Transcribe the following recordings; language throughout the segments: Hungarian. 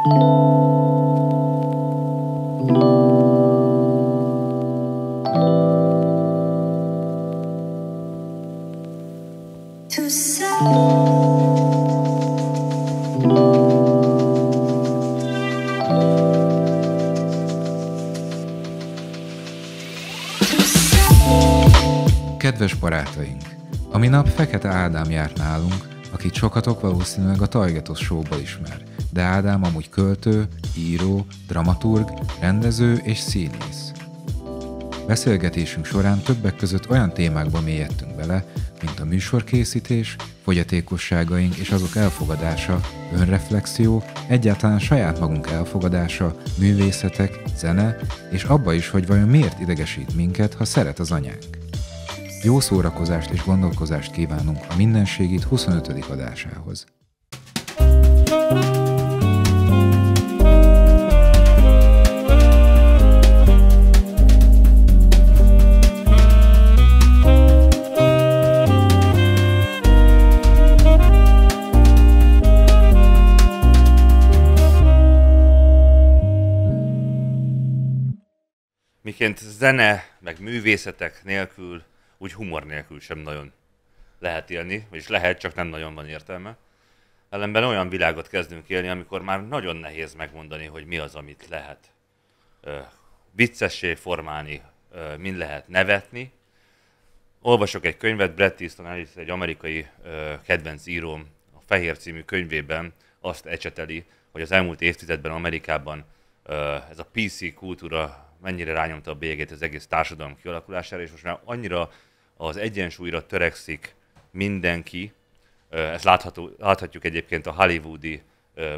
Kedves barátaink! A nap Fekete Ádám járt nálunk, akit sokatok valószínűleg a Tajgetos show ismer de Ádám amúgy költő, író, dramaturg, rendező és színész. Beszélgetésünk során többek között olyan témákba mélyedtünk bele, mint a műsorkészítés, fogyatékosságaink és azok elfogadása, önreflexió, egyáltalán saját magunk elfogadása, művészetek, zene, és abba is, hogy vajon miért idegesít minket, ha szeret az anyánk. Jó szórakozást és gondolkozást kívánunk a Mindenségit 25. adásához. egyébként zene, meg művészetek nélkül, úgy humor nélkül sem nagyon lehet élni, és lehet, csak nem nagyon van értelme. Ellenben olyan világot kezdünk élni, amikor már nagyon nehéz megmondani, hogy mi az, amit lehet ö, viccessé formálni, ö, mind lehet nevetni. Olvasok egy könyvet, Brett Easton Ellis, egy amerikai ö, kedvenc íróm, a Fehér című könyvében azt ecseteli, hogy az elmúlt évtizedben Amerikában ö, ez a PC kultúra mennyire rányomta a bélyegét az egész társadalom kialakulására, és most már annyira az egyensúlyra törekszik mindenki, ezt látható, láthatjuk egyébként a hollywoodi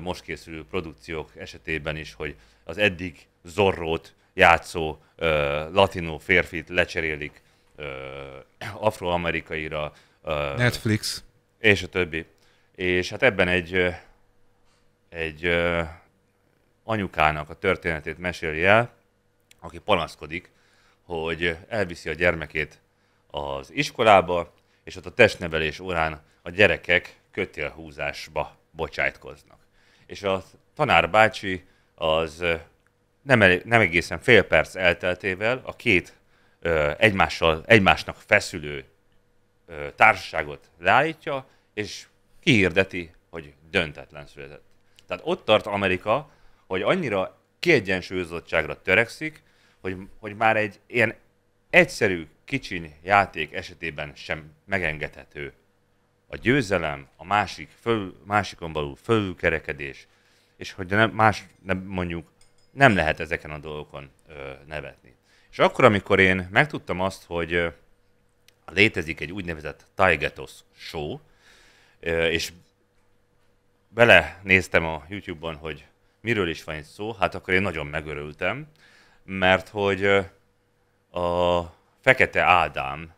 most készülő produkciók esetében is, hogy az eddig zorrót játszó latinó férfit lecserélik afroamerikaira. Netflix. És a többi. És hát ebben egy, egy anyukának a történetét meséli el, aki panaszkodik, hogy elviszi a gyermekét az iskolába, és ott a testnevelés órán a gyerekek kötélhúzásba bocsájtkoznak. És a tanár bácsi az nem, el, nem egészen fél perc elteltével a két ö, egymással, egymásnak feszülő ö, társaságot leállítja, és kihirdeti, hogy döntetlen született. Tehát ott tart Amerika, hogy annyira kiegyensúlyozottságra törekszik, hogy, hogy már egy ilyen egyszerű, kicsiny játék esetében sem megengedhető. A győzelem, a másik föl, másikon való fölülkerekedés, és hogy nem, más, nem mondjuk nem lehet ezeken a dolgokon ö, nevetni. És akkor, amikor én megtudtam azt, hogy ö, létezik egy úgynevezett Taigetos show, ö, és belenéztem a YouTube-on, hogy miről is van itt szó, hát akkor én nagyon megörültem, mert hogy a Fekete Ádám,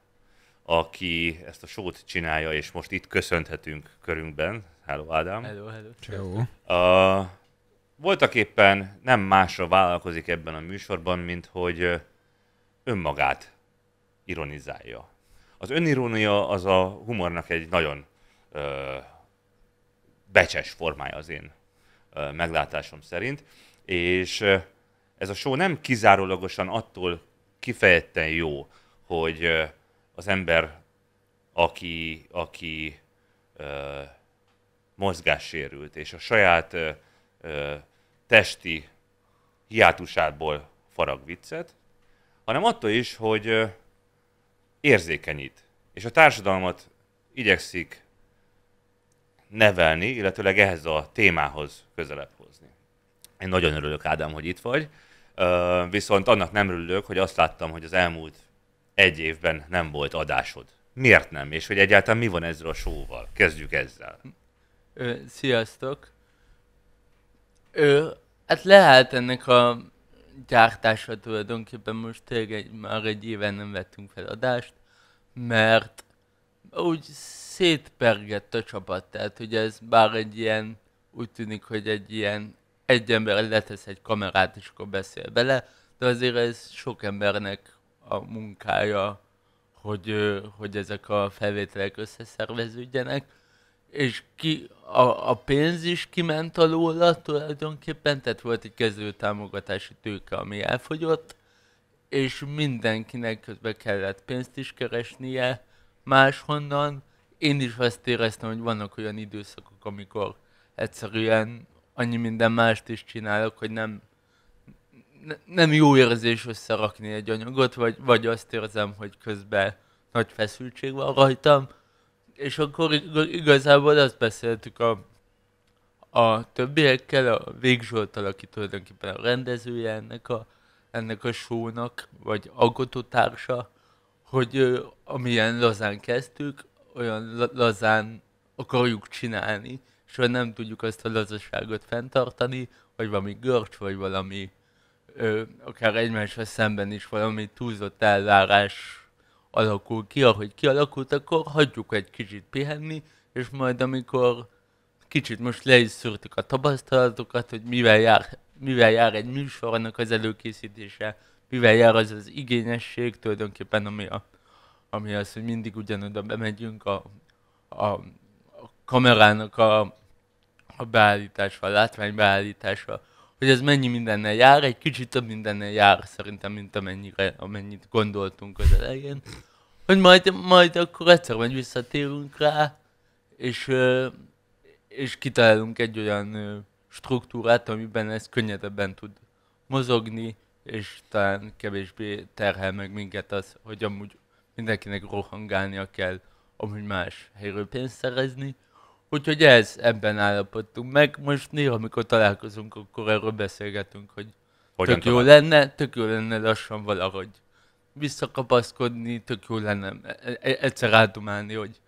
aki ezt a sót csinálja, és most itt köszönhetünk körünkben. Hello, Ádám. Hello, hello. Ciao. A, voltak éppen nem másra vállalkozik ebben a műsorban, mint hogy önmagát ironizálja. Az önirónia az a humornak egy nagyon ö, becses formája az én ö, meglátásom szerint, és ez a show nem kizárólagosan attól kifejezetten jó, hogy az ember, aki, aki ö, mozgássérült, és a saját ö, ö, testi hiátusából farag viccet, hanem attól is, hogy ö, érzékenyít, és a társadalmat igyekszik nevelni, illetőleg ehhez a témához közelebb hozni. Én nagyon örülök, Ádám, hogy itt vagy viszont annak nem örülök, hogy azt láttam, hogy az elmúlt egy évben nem volt adásod. Miért nem? És hogy egyáltalán mi van ezzel a showval? Kezdjük ezzel. Ö, sziasztok! Ö, hát lehet ennek a gyártása tulajdonképpen most tényleg egy, már egy éven nem vettünk fel adást, mert úgy szétpergett a csapat, tehát hogy ez bár egy ilyen, úgy tűnik, hogy egy ilyen egy ember letesz egy kamerát, és akkor beszél bele, de azért ez sok embernek a munkája, hogy, hogy ezek a felvételek összeszerveződjenek, és ki, a, a pénz is kiment alóla tulajdonképpen, tehát volt egy kezdő támogatási tőke, ami elfogyott, és mindenkinek közben kellett pénzt is keresnie máshonnan. Én is azt éreztem, hogy vannak olyan időszakok, amikor egyszerűen annyi minden mást is csinálok, hogy nem, ne, nem jó érzés összerakni egy anyagot, vagy, vagy azt érzem, hogy közben nagy feszültség van rajtam, és akkor igazából azt beszéltük a, a többiekkel, a Végzsoltal, aki tulajdonképpen a rendezője ennek a, ennek a sónak, vagy alkotótársa, hogy amilyen lazán kezdtük, olyan lazán akarjuk csinálni, és nem tudjuk azt a lazasságot fenntartani, hogy valami görcs, vagy valami ö, akár egymással szemben is valami túlzott elvárás alakul ki, ahogy kialakult, akkor hagyjuk egy kicsit pihenni, és majd amikor kicsit most le is szűrtük a tapasztalatokat, hogy mivel jár, mivel jár egy műsornak az előkészítése, mivel jár az az igényesség tulajdonképpen, ami, a, ami az, hogy mindig ugyanoda bemegyünk a, a, a kamerának a a beállítással, a látványbeállítással, hogy ez mennyi mindennel jár, egy kicsit több mindennel jár szerintem, mint amennyire, amennyit gondoltunk az elején, hogy majd, majd akkor egyszer majd visszatérünk rá, és, és kitalálunk egy olyan struktúrát, amiben ez könnyedebben tud mozogni, és talán kevésbé terhel meg minket az, hogy amúgy mindenkinek rohangálnia kell amúgy más helyről pénzt szerezni, Úgyhogy ez, ebben állapodtunk meg. Most néha, amikor találkozunk, akkor erről beszélgetünk, hogy Hogyan tök jó tovább? lenne, tök jó lenne lassan valahogy visszakapaszkodni, tök jó lenne e, e, e, egyszer átumálni, hogy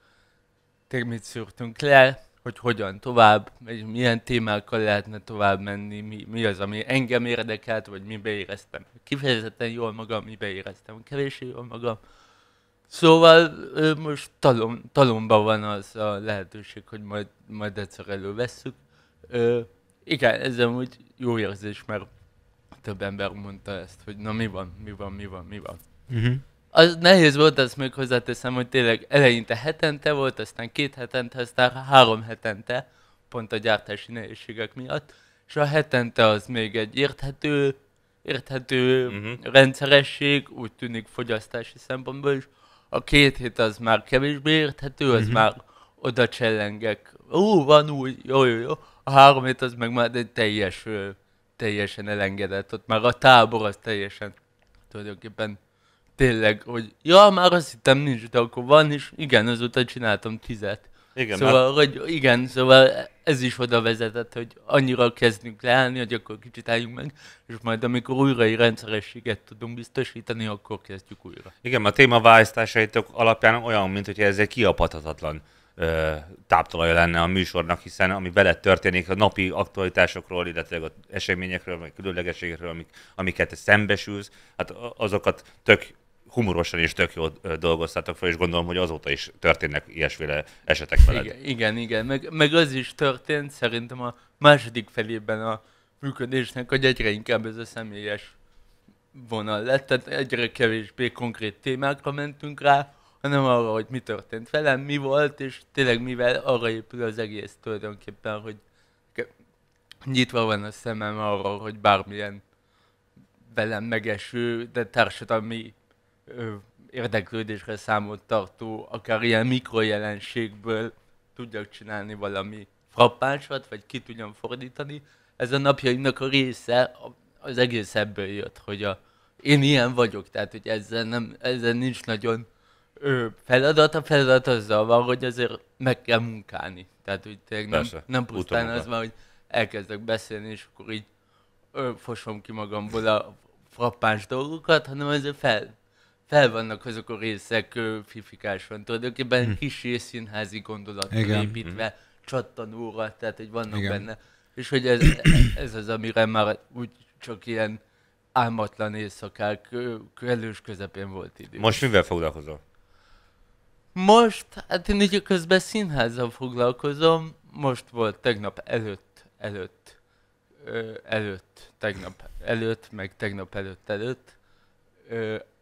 te mit szűrtünk le, hogy hogyan tovább, hogy milyen témákkal lehetne tovább menni, mi, mi az, ami engem érdekelt, vagy mi beéreztem. Kifejezetten jól magam, mi beéreztem, kevésbé jól magam. Szóval most talom, talomba van az a lehetőség, hogy majd, majd egyszer elővesszük. igen, ez amúgy jó érzés, mert több ember mondta ezt, hogy na mi van, mi van, mi van, mi van. Uh-huh. Az nehéz volt, azt még hozzáteszem, hogy tényleg eleinte hetente volt, aztán két hetente, aztán három hetente, pont a gyártási nehézségek miatt, és a hetente az még egy érthető, érthető uh-huh. rendszeresség, úgy tűnik fogyasztási szempontból is, a két hét az már kevésbé érthető, az mm-hmm. már oda csellengek. Ó, van új, jó, jó, jó. A három hét az meg már egy teljes, teljesen elengedett. Ott már a tábor az teljesen tulajdonképpen tényleg, hogy ja, már azt hittem nincs, de akkor van is. Igen, azóta csináltam tizet. Igen, szóval, mert... Hát- hogy igen, szóval ez is oda vezetett, hogy annyira kezdünk leállni, hogy akkor kicsit álljunk meg, és majd amikor újra egy rendszerességet tudunk biztosítani, akkor kezdjük újra. Igen, a téma választásaitok alapján olyan, mint hogy ez egy kiapathatatlan ö, táptalaja lenne a műsornak, hiszen ami veled történik a napi aktualitásokról, illetve az eseményekről, vagy különlegességekről, amik, amiket te szembesülsz, hát azokat tök humorosan is tök jól dolgoztátok fel, és gondolom, hogy azóta is történnek ilyesféle esetek veled. Igen, igen, igen. Meg, meg az is történt szerintem a második felében a működésnek, hogy egyre inkább ez a személyes vonal lett, tehát egyre kevésbé konkrét témákra mentünk rá, hanem arra, hogy mi történt velem, mi volt, és tényleg mivel arra épül az egész tulajdonképpen, hogy nyitva van a szemem arra, hogy bármilyen velem megeső, de társadalmi érdeklődésre számot tartó, akár ilyen mikrojelenségből tudjak csinálni valami frappánsat, vagy ki tudjam fordítani. Ez a napjaimnak a része az egész ebből jött, hogy a, én ilyen vagyok, tehát hogy ezzel, nem, ezzel nincs nagyon ö, feladat. A feladat azzal van, hogy azért meg kell munkálni. Tehát, hogy tényleg nem, nem pusztán az van, hogy elkezdek beszélni, és akkor így ö, fosom ki magamból a frappáns dolgokat, hanem azért fel, fel vannak azok a részek fifikáson, tulajdonképpen hm. kis színházi gondolat hm. építve, hm. csattanóra, tehát hogy vannak Igen. benne. És hogy ez, ez az, amire már úgy csak ilyen álmatlan éjszakák kellős közepén volt idő. Most mivel foglalkozol? Most, hát én ugye közben színházzal foglalkozom, most volt tegnap előtt, előtt, előtt, tegnap előtt, meg tegnap előtt előtt,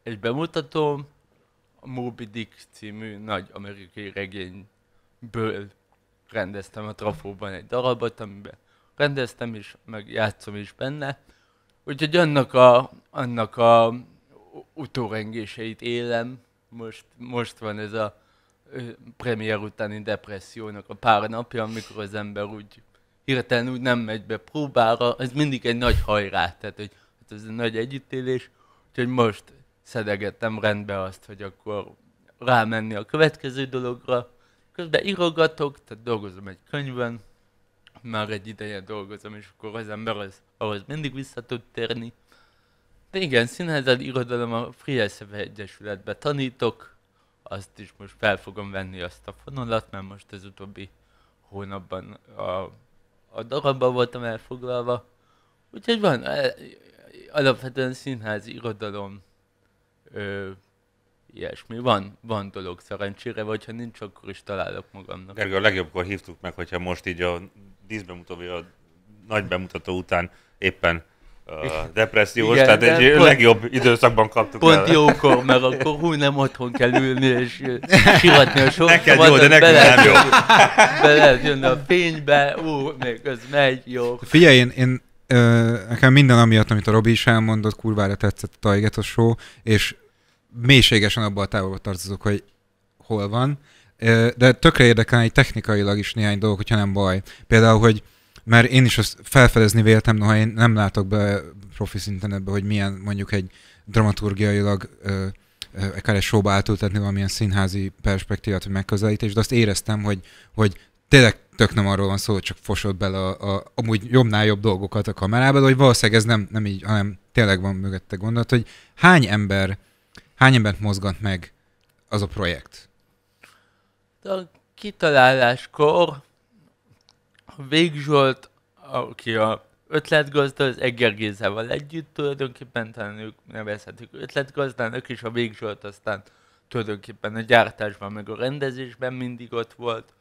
egy bemutató, a Moby Dick című nagy amerikai regényből rendeztem a trafóban egy darabot, amiben rendeztem is, meg játszom is benne. Úgyhogy annak a, annak a utórengéseit élem. Most, most van ez a premier utáni depressziónak a pár napja, amikor az ember úgy hirtelen úgy nem megy be próbára, ez mindig egy nagy hajrá, tehát hogy hát ez egy nagy együttélés, úgyhogy most szedegettem rendbe azt, hogy akkor rámenni a következő dologra. Közben írogatok, tehát dolgozom egy könyvben, már egy ideje dolgozom, és akkor az ember az, ahhoz mindig vissza tud térni. De igen, színházad irodalom a Frieszeve Egyesületbe tanítok, azt is most fel fogom venni azt a fonalat, mert most az utóbbi hónapban a, a darabban voltam elfoglalva. Úgyhogy van, e, alapvetően színházi irodalom Ö, ilyesmi. Van, van dolog szerencsére, vagy ha nincs, akkor is találok magamnak. Gergő, a legjobbkor hívtuk meg, hogyha most így a díszbemutató, a nagy bemutató után éppen uh, depressziós, Igen, tehát egy pont, legjobb időszakban kaptuk Pont el. jókor, mert akkor hú, nem otthon kell ülni és siratni a sok Neked jó, de nekünk nem jó. Bele lehet jönni a fénybe, ú, még ez megy, jó. Figyelj, én, én ö, nekem minden amiatt, amit a Robi is elmondott, kurvára tetszett a Tajgetos Show, és mélységesen abban a távolba tartozok, hogy hol van, de tökre érdekel egy technikailag is néhány dolog, hogyha nem baj. Például, hogy mert én is azt felfedezni véltem, noha én nem látok be profi szinten ebbe, hogy milyen mondjuk egy dramaturgiailag akár egy showba átültetni valamilyen színházi perspektívát, vagy megközelítést, de azt éreztem, hogy, hogy tényleg tök nem arról van szó, hogy csak fosod bele a, a amúgy jobbnál jobb dolgokat a kamerába, de hogy valószínűleg ez nem, nem így, hanem tényleg van mögötte gondolat, hogy hány ember Hány embert mozgat meg az a projekt? A kitaláláskor Végzsolt, aki a ötletgazda, az Egger Gézával együtt tulajdonképpen talán ők nevezhetik ötletgazdának, és a Végzsolt aztán tulajdonképpen a gyártásban, meg a rendezésben mindig ott volt.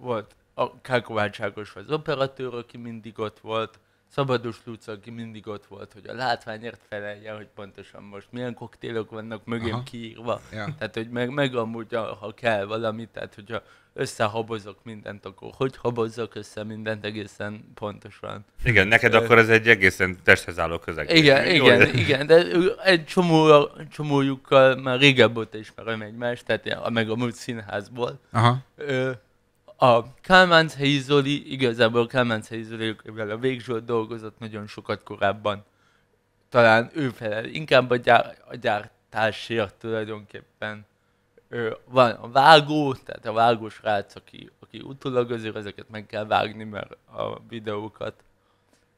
Volt a Kákovács Ákos az operatőr, aki mindig ott volt, Szabados Luca, aki mindig ott volt, hogy a látványért felelje, hogy pontosan most milyen koktélok vannak mögém Aha. kiírva. Ja. Tehát, hogy meg, meg amúgy, ha kell valamit, tehát hogyha összehabozok mindent, akkor hogy habozzak össze mindent egészen pontosan. Igen, neked akkor ez egy egészen testhez álló közeg. Igen, Jó, igen, de... igen, de egy csomó, csomójukkal már régebb óta ismerem egymást, tehát meg a múlt színházból. Aha. Ö, a Kálmán Zoli, igazából Kálmán Zoli, mivel a végzsor dolgozott nagyon sokat korábban, talán ő felel inkább a, gyár, a gyártásért tulajdonképpen. Ő, van a vágó, tehát a vágós rác, aki, aki utólag azért ezeket meg kell vágni, mert a videókat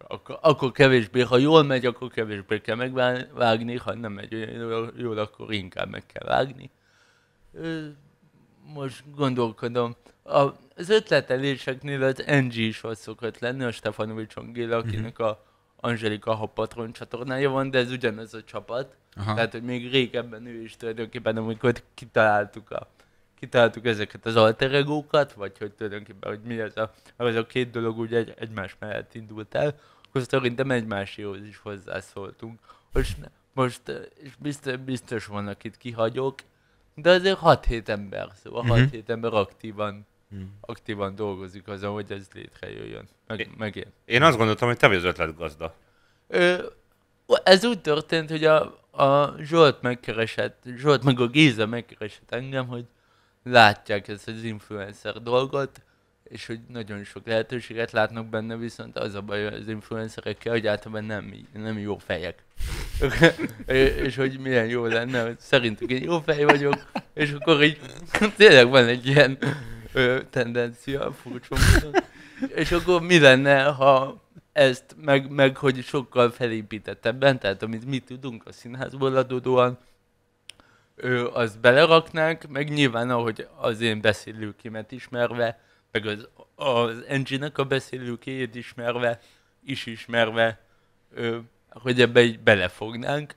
akkor, akkor kevésbé, ha jól megy, akkor kevésbé kell megvágni, ha nem megy jól, jól akkor inkább meg kell vágni. most gondolkodom, a, az ötleteléseknél az NG is az szokott lenni, a Stefanovics Géla, mhm. akinek a Angelika Hapatron csatornája van, de ez ugyanaz a csapat. Aha. Tehát, hogy még régebben ő is tulajdonképpen, amikor kitaláltuk a kitaláltuk ezeket az alteregókat, vagy hogy tulajdonképpen, hogy mi ez a, az a két dolog ugye egy, egymás mellett indult el, akkor szerintem egymáséhoz is hozzászóltunk. Most, most és biztos, biztos vannak itt kihagyok, de azért 6-7 ember, szóval 6-7 mhm. uh-huh. ember aktívan Hmm. aktívan dolgozik azon, hogy ez létrejöjjön. Meg, meg én. Én azt gondoltam, hogy te vagy az ötletgazda. Ö, ez úgy történt, hogy a, a Zsolt megkeresett, Zsolt meg a Géza megkeresett engem, hogy látják ezt az influencer dolgot, és hogy nagyon sok lehetőséget látnak benne, viszont az a baj az influencerekkel, hogy általában nem, nem jó fejek. és hogy milyen jó lenne, hogy szerintük én jó fej vagyok, és akkor így tényleg van egy ilyen ö, tendencia, furcsa És akkor mi lenne, ha ezt meg, meg hogy sokkal felépítettebben, tehát amit mi tudunk a színházból adódóan, ő, azt beleraknánk, meg nyilván ahogy az én beszélőkémet ismerve, meg az, az Angie-nek a beszélőkéjét ismerve, is ismerve, ő, hogy ebbe így belefognánk.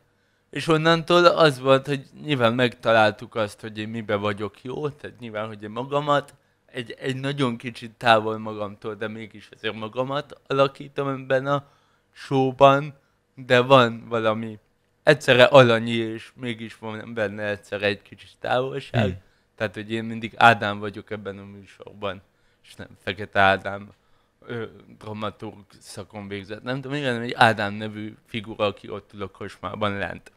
És onnantól az volt, hogy nyilván megtaláltuk azt, hogy én mibe vagyok jó, tehát nyilván, hogy én magamat, egy, egy nagyon kicsit távol magamtól, de mégis azért magamat alakítom ebben a showban, de van valami egyszerre alanyi, és mégis van benne egyszerre egy kicsit távolság. Hmm. Tehát, hogy én mindig Ádám vagyok ebben a műsorban, és nem Fekete Ádám ö, dramaturg szakon végzett. Nem tudom, igen, egy Ádám nevű figura, aki ott ül a kosmában lent.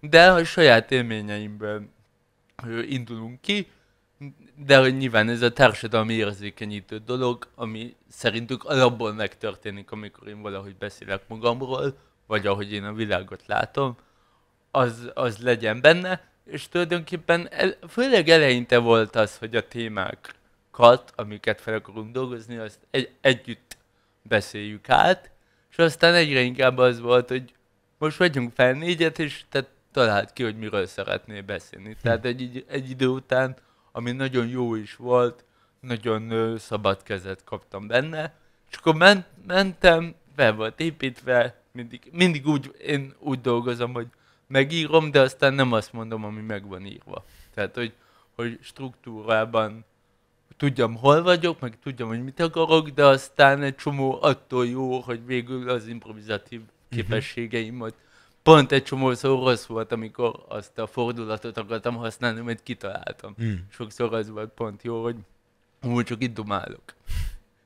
De a saját élményeimből ö, indulunk ki, de hogy nyilván ez a társadalmi érzékenyítő dolog, ami szerintük alapból megtörténik, amikor én valahogy beszélek magamról, vagy ahogy én a világot látom, az, az legyen benne, és tulajdonképpen el, főleg eleinte volt az, hogy a témákat, amiket fel akarunk dolgozni, azt egy, együtt beszéljük át, és aztán egyre inkább az volt, hogy most vagyunk fel négyet, és te találd ki, hogy miről szeretnél beszélni. Tehát egy, egy idő után ami nagyon jó is volt, nagyon szabad kezet kaptam benne, és akkor ment, mentem, be volt építve, mindig, mindig úgy, én úgy dolgozom, hogy megírom, de aztán nem azt mondom, ami meg van írva. Tehát, hogy, hogy struktúrában tudjam, hol vagyok, meg tudjam, hogy mit akarok, de aztán egy csomó attól jó, hogy végül az improvizatív mhm. képességeimet uh-huh pont egy szó rossz volt, amikor azt a fordulatot akartam használni, amit kitaláltam. Mm. Sokszor az volt pont jó, hogy úgy csak itt dumálok.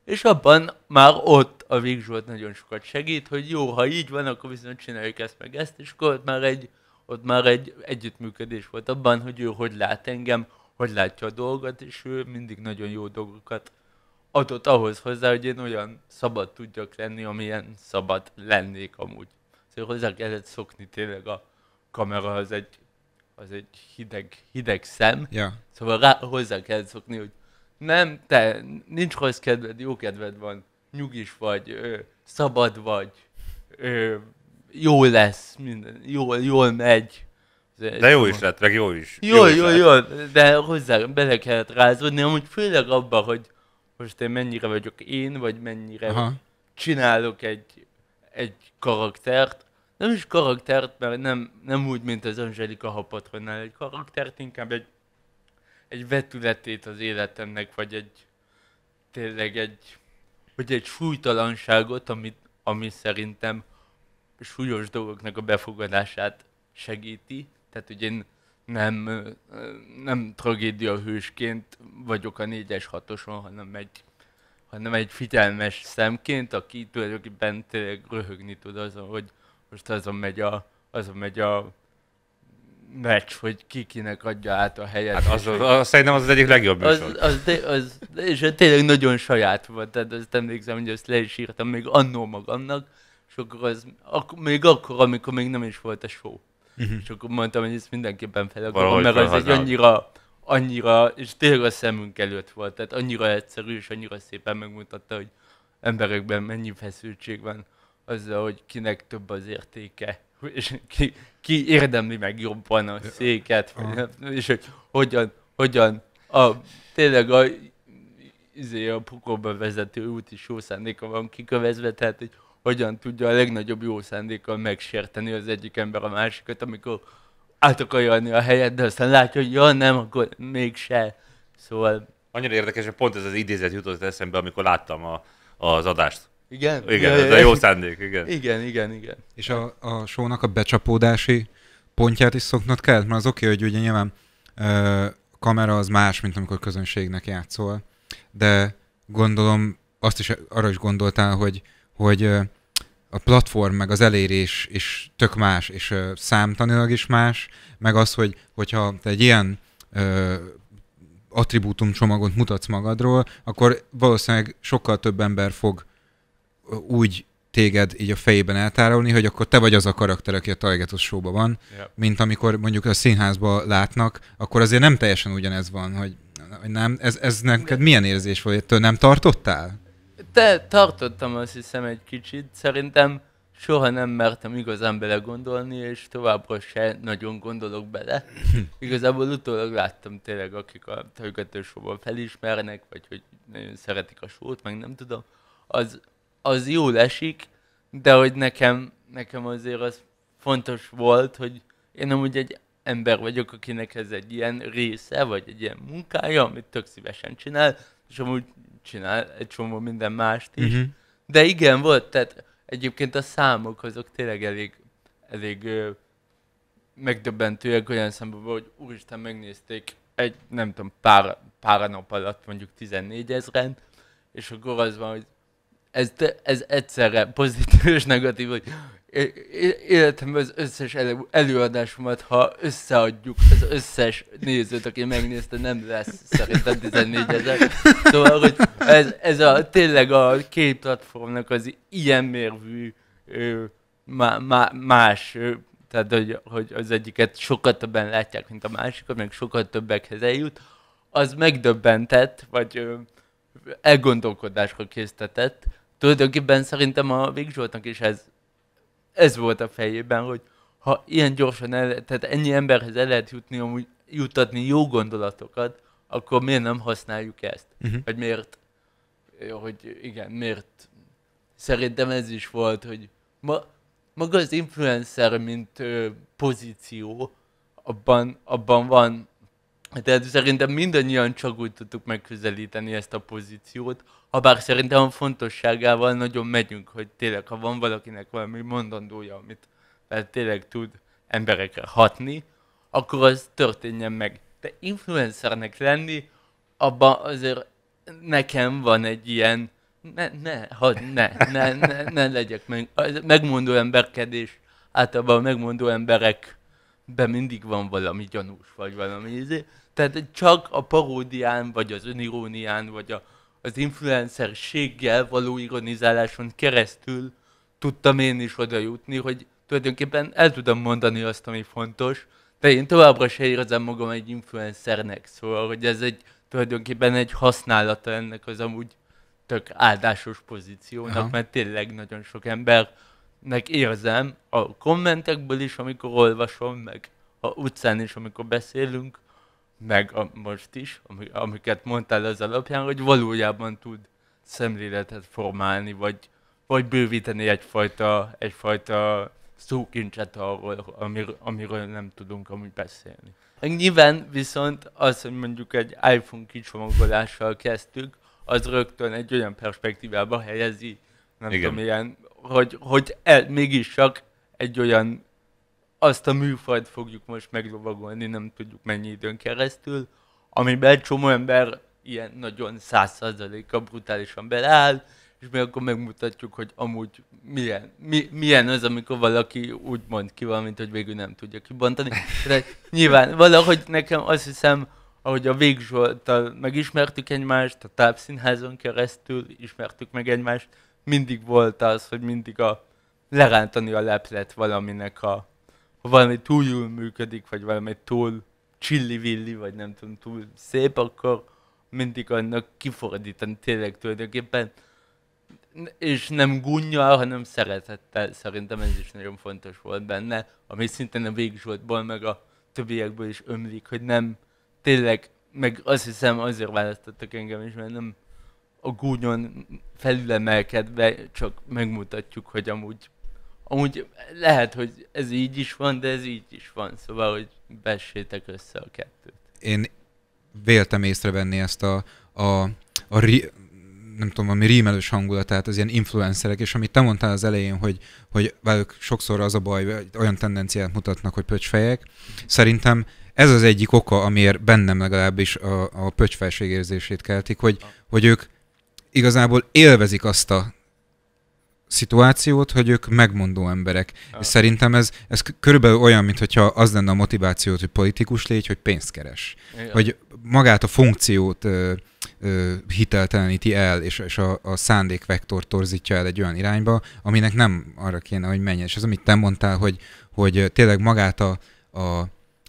És abban már ott a végzsolt nagyon sokat segít, hogy jó, ha így van, akkor viszont csináljuk ezt meg ezt, és akkor ott már egy, ott már egy együttműködés volt abban, hogy ő hogy lát engem, hogy látja a dolgot, és ő mindig nagyon jó dolgokat adott ahhoz hozzá, hogy én olyan szabad tudjak lenni, amilyen szabad lennék amúgy. Szóval hozzá kellett szokni tényleg a kamera, az egy, az egy hideg, hideg szem. Ja. Szóval rá, hozzá kellett szokni, hogy nem, te, nincs rossz kedved, jó kedved van, nyugis vagy, ö, szabad vagy, ö, jó lesz, minden, jól, jól megy. De jó is lett, meg jó is. Jó, jó, jó, jó, de hozzá bele kellett rázódni, amúgy főleg abba, hogy most én mennyire vagyok én, vagy mennyire Aha. csinálok egy egy karaktert, nem is karaktert, mert nem, nem úgy, mint az Angelika Hapatronál, egy karaktert, inkább egy, egy vetületét az életemnek, vagy egy tényleg egy, vagy egy súlytalanságot, amit, ami szerintem súlyos dolgoknak a befogadását segíti. Tehát, hogy én nem, nem tragédia hősként vagyok a négyes hatoson, hanem egy hanem egy figyelmes szemként, aki tulajdonképpen tényleg röhögni tud azon, hogy most azon megy a, azon megy a meccs, hogy ki kinek adja át a helyet. Hát az, az, az, szerintem az az egyik legjobb az, Az, az, az, és tényleg nagyon saját volt, tehát azt emlékszem, hogy ezt le is írtam még annó magamnak, és akkor az, ak- még akkor, amikor még nem is volt a show. Uh-huh. És akkor mondtam, hogy ezt mindenképpen fel akarom, mert az egy annyira annyira, és tényleg a szemünk előtt volt, tehát annyira egyszerű, és annyira szépen megmutatta, hogy emberekben mennyi feszültség van azzal, hogy kinek több az értéke, és ki, ki érdemli meg jobban a széket, vagy, és hogy hogyan, hogyan a, tényleg a, izé, a pokolba vezető út is jó szándéka van kikövezve, tehát hogy hogyan tudja a legnagyobb jó szándékkal megsérteni az egyik ember a másikat, amikor át akar jönni a helyet, de aztán látja, hogy jön, nem, akkor mégse. Szóval... Annyira érdekes, hogy pont ez az idézet jutott eszembe, amikor láttam a, az adást. Igen? Igen, ja, ez ja, a jó szándék, igen. Igen, igen, igen. És a, a sónak a becsapódási pontját is szoknod kell, mert az oké, okay, hogy ugye nyilván ö, kamera az más, mint amikor közönségnek játszol, de gondolom azt is arra is gondoltál, hogy, hogy a platform, meg az elérés is tök más, és ö, számtanilag is más, meg az, hogy hogyha te egy ilyen ö, csomagot mutatsz magadról, akkor valószínűleg sokkal több ember fog úgy téged így a fejében eltárolni, hogy akkor te vagy az a karakter, aki a Targetos showban van, yep. mint amikor mondjuk a színházba látnak, akkor azért nem teljesen ugyanez van, hogy, hogy nem, ez, ez neked milyen érzés volt, ettől nem tartottál? te tartottam azt hiszem egy kicsit, szerintem soha nem mertem igazán belegondolni, és továbbra se nagyon gondolok bele. Igazából utólag láttam tényleg, akik a törgetősóban felismernek, vagy hogy nagyon szeretik a sót, meg nem tudom, az, az jó esik, de hogy nekem, nekem azért az fontos volt, hogy én amúgy egy ember vagyok, akinek ez egy ilyen része, vagy egy ilyen munkája, amit tök szívesen csinál, és amúgy csinál egy csomó minden mást is. Uh-huh. De igen, volt, tehát egyébként a számok azok tényleg elég, elég ö, megdöbbentőek olyan szemben, hogy úristen megnézték egy, nem tudom, pár, pár nap alatt mondjuk 14 ezeren, és akkor az van, hogy ez, ez egyszerre pozitív és negatív, hogy életem az összes előadásomat, ha összeadjuk az összes nézőt, aki megnézte, nem lesz szerintem 14 ezer. Szóval, hogy ez, ez a, tényleg a két platformnak az ilyen mérvű ö, má, má, más, ö, tehát hogy, hogy az egyiket sokat többen látják, mint a másikat, meg sokat többekhez eljut, az megdöbbentett, vagy ö, elgondolkodásra késztetett. Tulajdonképpen szerintem a Vig is ez ez volt a fejében, hogy ha ilyen gyorsan, el, tehát ennyi emberhez el lehet jutni, amúgy jutatni jó gondolatokat, akkor miért nem használjuk ezt? Uh-huh. Vagy miért? Hogy igen, miért? Szerintem ez is volt, hogy ma, maga az influencer, mint ö, pozíció, abban, abban van tehát szerintem mindannyian csak úgy tudtuk megközelíteni ezt a pozíciót, habár szerintem a fontosságával nagyon megyünk, hogy tényleg, ha van valakinek valami mondandója, amit tényleg tud emberekre hatni, akkor az történjen meg. De influencernek lenni, abban azért nekem van egy ilyen, ne, ne, hadd, ne, ne, ne, ne legyek meg, megmondó emberkedés, általában a megmondó emberek be mindig van valami gyanús, vagy valami izé. Tehát csak a paródián, vagy az önirónián, vagy a, az influencerséggel való ironizáláson keresztül tudtam én is oda jutni, hogy tulajdonképpen el tudom mondani azt, ami fontos, de én továbbra se érzem magam egy influencernek, szóval, hogy ez egy tulajdonképpen egy használata ennek az amúgy tök áldásos pozíciónak, Aha. mert tényleg nagyon sok embernek érzem a kommentekből is, amikor olvasom, meg a utcán is, amikor beszélünk, meg a, most is, amiket mondtál az alapján, hogy valójában tud szemléletet formálni, vagy, vagy bővíteni egyfajta, egyfajta szókincset arról, amiről, amiről nem tudunk amúgy beszélni. Nyilván viszont az, hogy mondjuk egy iPhone kicsomagolással kezdtük, az rögtön egy olyan perspektívába helyezi, nem Igen. tudom, ilyen, hogy, hogy el, mégis csak egy olyan azt a műfajt fogjuk most meglovagolni, nem tudjuk mennyi időn keresztül, amiben egy csomó ember ilyen nagyon százszerzaléka brutálisan beleáll, és mi akkor megmutatjuk, hogy amúgy milyen, mi, milyen az, amikor valaki úgy mond ki valamit, hogy végül nem tudja kibontani. De nyilván valahogy nekem azt hiszem, ahogy a Végzsoltal megismertük egymást, a tápszínházon keresztül ismertük meg egymást, mindig volt az, hogy mindig a lerántani a leplet valaminek a, ha valami túl jól működik, vagy valami túl csillivilli, vagy nem tudom, túl szép, akkor mindig annak kifordítani tényleg tulajdonképpen, és nem gunnyal, hanem szeretettel. Szerintem ez is nagyon fontos volt benne, ami szintén a végzsoltból, meg a többiekből is ömlik, hogy nem tényleg, meg azt hiszem azért választottak engem is, mert nem a gúnyon felülemelkedve csak megmutatjuk, hogy amúgy Amúgy lehet, hogy ez így is van, de ez így is van, szóval, hogy vessétek össze a kettőt. Én véltem észrevenni ezt a, a, a ri, nem tudom, ami rímelős hangulatát, az ilyen influencerek, és amit te mondtál az elején, hogy, hogy velük sokszor az a baj, hogy olyan tendenciát mutatnak, hogy pöcsfejek, szerintem ez az egyik oka, amiért bennem legalábbis a, a pöcsfelség érzését keltik, hogy, hogy ők igazából élvezik azt a szituációt, hogy ők megmondó emberek. Ah. És szerintem ez, ez körülbelül olyan, mintha az lenne a motivációt, hogy politikus légy, hogy pénzt keres. Igen. Hogy magát a funkciót ö, ö, hitelteleníti el, és, és a, a szándékvektor torzítja el egy olyan irányba, aminek nem arra kéne, hogy menjen. És az, amit te mondtál, hogy, hogy tényleg magát a, a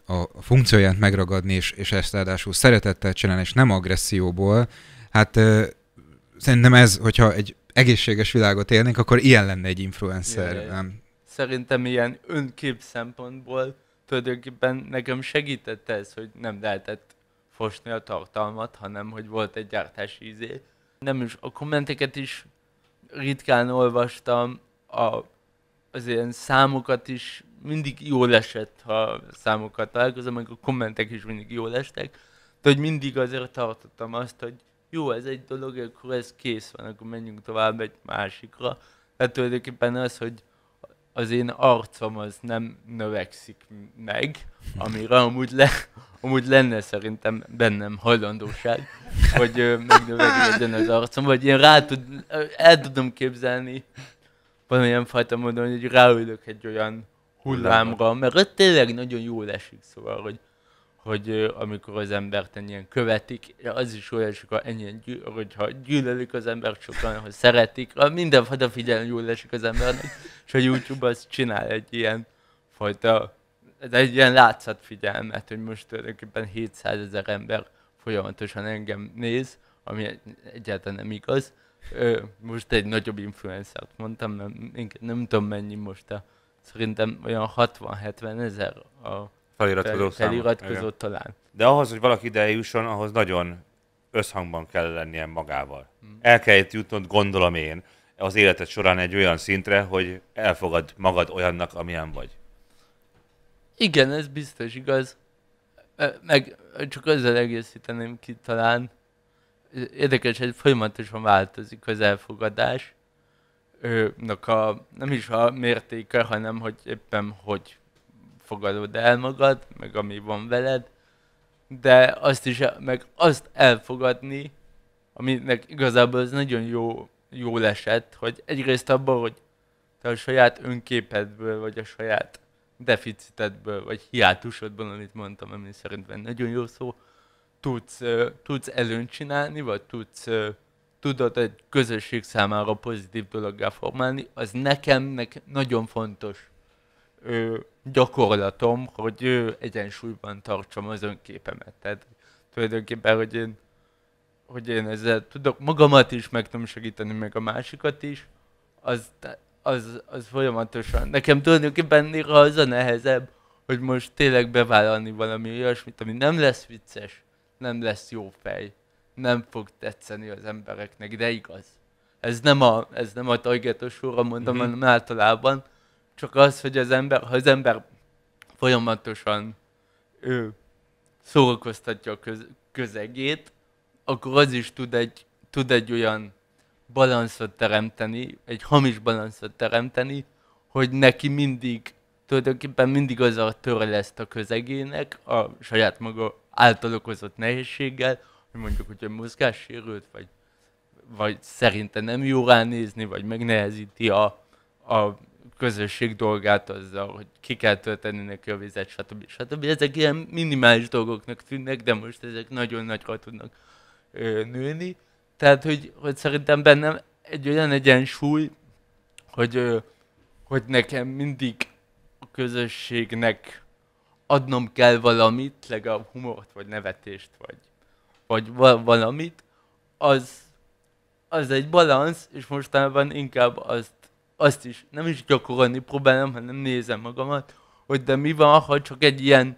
a funkcióját megragadni, és, és ezt ráadásul szeretettel csinálni, és nem agresszióból, hát ö, szerintem ez, hogyha egy egészséges világot élnénk, akkor ilyen lenne egy influencer, Jaj, nem? Szerintem ilyen önkép szempontból tulajdonképpen nekem segített ez, hogy nem lehetett fosni a tartalmat, hanem hogy volt egy gyártási ízé. Nem is, a kommenteket is ritkán olvastam, a, az ilyen számokat is mindig jól esett, ha számokat találkozom, meg a kommentek is mindig jól estek, de hogy mindig azért tartottam azt, hogy jó, ez egy dolog, akkor ez kész van, akkor menjünk tovább egy másikra. Tehát tulajdonképpen az, hogy az én arcom az nem növekszik meg, amire amúgy, le, amúgy lenne szerintem bennem hajlandóság, hogy megnövekedjen az arcom, vagy én rá tud, el tudom képzelni valamilyen fajta módon, hogy ráülök egy olyan hullámra, mert ott tényleg nagyon jól esik, szóval, hogy hogy amikor az embert ennyien követik, az is olyan sokan, ennyien gyűl, hogyha gyűlölik az ember sokan, hogy szeretik, mindenfajta figyelem jól esik az embernek, és a YouTube azt csinál egy ilyen fajta, egy ilyen látszat figyelmet, hogy most tulajdonképpen 700 ezer ember folyamatosan engem néz, ami egyáltalán nem igaz. Most egy nagyobb influencert mondtam, nem, nem tudom mennyi most, a, szerintem olyan 60-70 ezer a feliratkozó fel, feliratkozót talán. De ahhoz, hogy valaki ide jusson, ahhoz nagyon összhangban kell lennie magával. Hmm. El kell jutnod, gondolom én, az életed során egy olyan szintre, hogy elfogad magad olyannak, amilyen vagy. Igen, ez biztos igaz. Meg csak ezzel egészíteném ki talán, érdekes, hogy folyamatosan változik az elfogadás. a, nem is a mértéke, hanem hogy éppen hogy fogadod el magad, meg ami van veled, de azt is, meg azt elfogadni, aminek igazából ez nagyon jó, jó esett, hogy egyrészt abban, hogy te a saját önképedből, vagy a saját deficitedből, vagy hiátusodból, amit mondtam, ami szerintem nagyon jó szó, tudsz, tudsz előnyt csinálni, vagy tudsz, tudod egy közösség számára pozitív dologgá formálni, az nekem nek nagyon fontos gyakorlatom, hogy ő egyensúlyban tartsam az önképemet. Tehát tulajdonképpen, hogy én, hogy én ezzel tudok magamat is meg tudom segíteni, meg a másikat is, az, az, az folyamatosan. Nekem tulajdonképpen néha az a nehezebb, hogy most tényleg bevállalni valami olyasmit, ami nem lesz vicces, nem lesz jó fej, nem fog tetszeni az embereknek, de igaz. Ez nem a, ez nem a tajgetos óra, mondom, mm-hmm. hanem általában csak az, hogy az ember, ha az ember folyamatosan ő, szórakoztatja a köz, közegét, akkor az is tud egy, tud egy olyan balanszot teremteni, egy hamis balanszot teremteni, hogy neki mindig, tulajdonképpen mindig az a törleszt a közegének, a saját maga által okozott nehézséggel, hogy mondjuk, hogy mozgássérült, vagy, vagy szerinte nem jó ránézni, vagy megnehezíti a, a közösség dolgát azzal, hogy ki kell tölteni neki a vizet, stb. stb. Ezek ilyen minimális dolgoknak tűnnek, de most ezek nagyon nagyra tudnak ö, nőni. Tehát, hogy, hogy szerintem bennem egy olyan egyensúly, hogy, ö, hogy nekem mindig a közösségnek adnom kell valamit, legalább humort, vagy nevetést, vagy, vagy valamit, az, az egy balansz, és mostanában inkább azt azt is nem is gyakorolni próbálom, hanem nézem magamat, hogy de mi van, ha csak egy ilyen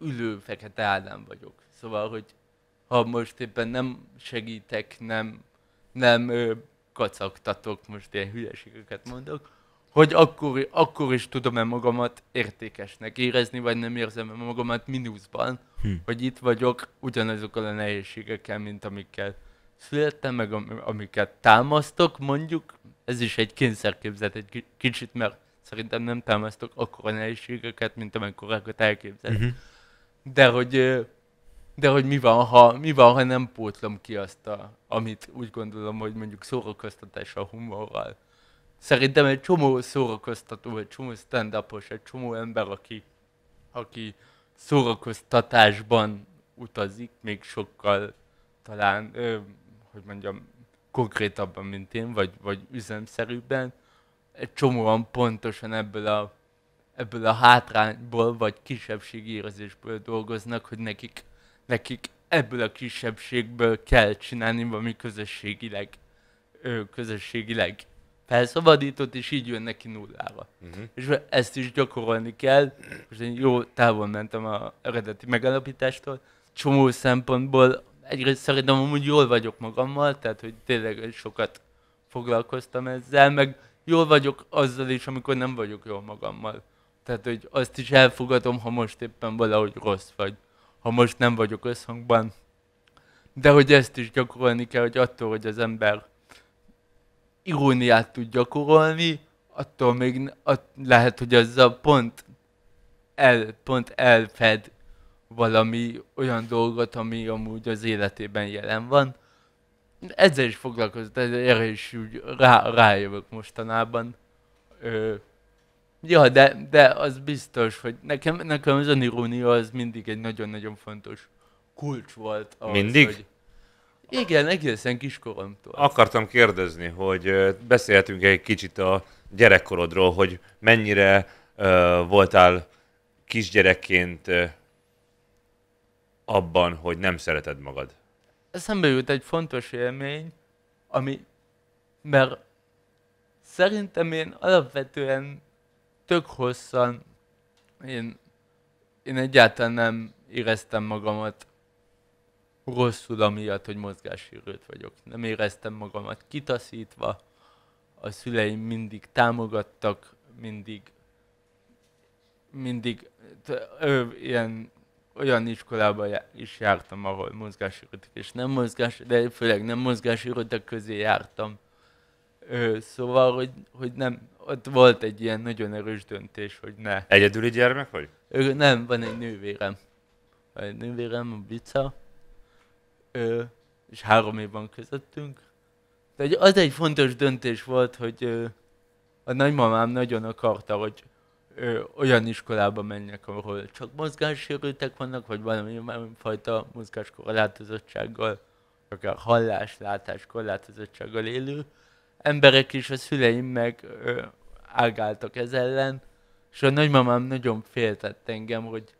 ülő fekete Ádám vagyok. Szóval, hogy ha most éppen nem segítek, nem, nem ö, kacagtatok, most ilyen hülyeségeket mondok, hogy akkor, akkor is tudom-e magamat értékesnek érezni, vagy nem érzem -e magamat mínuszban, hm. hogy itt vagyok ugyanazokkal a nehézségekkel, mint amikkel születtem, meg amiket támasztok, mondjuk ez is egy kényszerképzet egy kicsit, mert szerintem nem támasztok akkora nehézségeket, mint amikorákat elképzelek. Uh-huh. Mhm. De hogy de hogy mi van, ha, mi van, ha nem pótlom ki azt, a, amit úgy gondolom, hogy mondjuk a humorral. Szerintem egy csomó szórakoztató, egy csomó stand egy csomó ember, aki, aki szórakoztatásban utazik, még sokkal talán, ö, hogy mondjam, konkrétabban, mint én, vagy, vagy üzemszerűbben, egy csomóan pontosan ebből a, ebből a hátrányból, vagy kisebbségi érzésből dolgoznak, hogy nekik, nekik ebből a kisebbségből kell csinálni valami közösségileg, ö, közösségileg felszabadított, és így jön neki nullára. Uh-huh. És ezt is gyakorolni kell. Most én jó távol mentem az eredeti megalapítástól. Csomó szempontból egyrészt szerintem amúgy jól vagyok magammal, tehát hogy tényleg sokat foglalkoztam ezzel, meg jól vagyok azzal is, amikor nem vagyok jól magammal. Tehát, hogy azt is elfogadom, ha most éppen valahogy rossz vagy, ha most nem vagyok összhangban. De hogy ezt is gyakorolni kell, hogy attól, hogy az ember iróniát tud gyakorolni, attól még lehet, hogy a pont, el, pont elfed valami olyan dolgot, ami amúgy az életében jelen van. Ezzel is foglalkozott, erre is úgy rá, rájövök mostanában. Ö, ja, de, de az biztos, hogy nekem, nekem az önirónia az mindig egy nagyon-nagyon fontos kulcs volt. Ahhoz, mindig? Hogy igen, egészen kiskoromtól. Akartam kérdezni, hogy beszélhetünk egy kicsit a gyerekkorodról, hogy mennyire uh, voltál kisgyerekként abban, hogy nem szereted magad? Eszembe jut egy fontos élmény, ami, mert szerintem én alapvetően tök hosszan én, én egyáltalán nem éreztem magamat rosszul amiatt, hogy mozgássérült vagyok. Nem éreztem magamat kitaszítva, a szüleim mindig támogattak, mindig mindig ö, ilyen olyan iskolában is jártam, ahol mozgássérültek és nem mozgás, de főleg nem mozgássérültek közé jártam. Ö, szóval, hogy, hogy nem, ott volt egy ilyen nagyon erős döntés, hogy ne. Egyedüli gyermek vagy? Ö, nem, van egy nővérem. Van egy nővérem, a Bica, ö, és három év van közöttünk. De az egy fontos döntés volt, hogy ö, a nagymamám nagyon akarta, hogy ö, olyan iskolába menjek, ahol csak mozgássérültek vannak, vagy valami fajta mozgáskorlátozottsággal, akár hallás, látás korlátozottsággal élő emberek is, a szüleim meg ö, ágáltak ez ellen, és a nagymamám nagyon féltett engem, hogy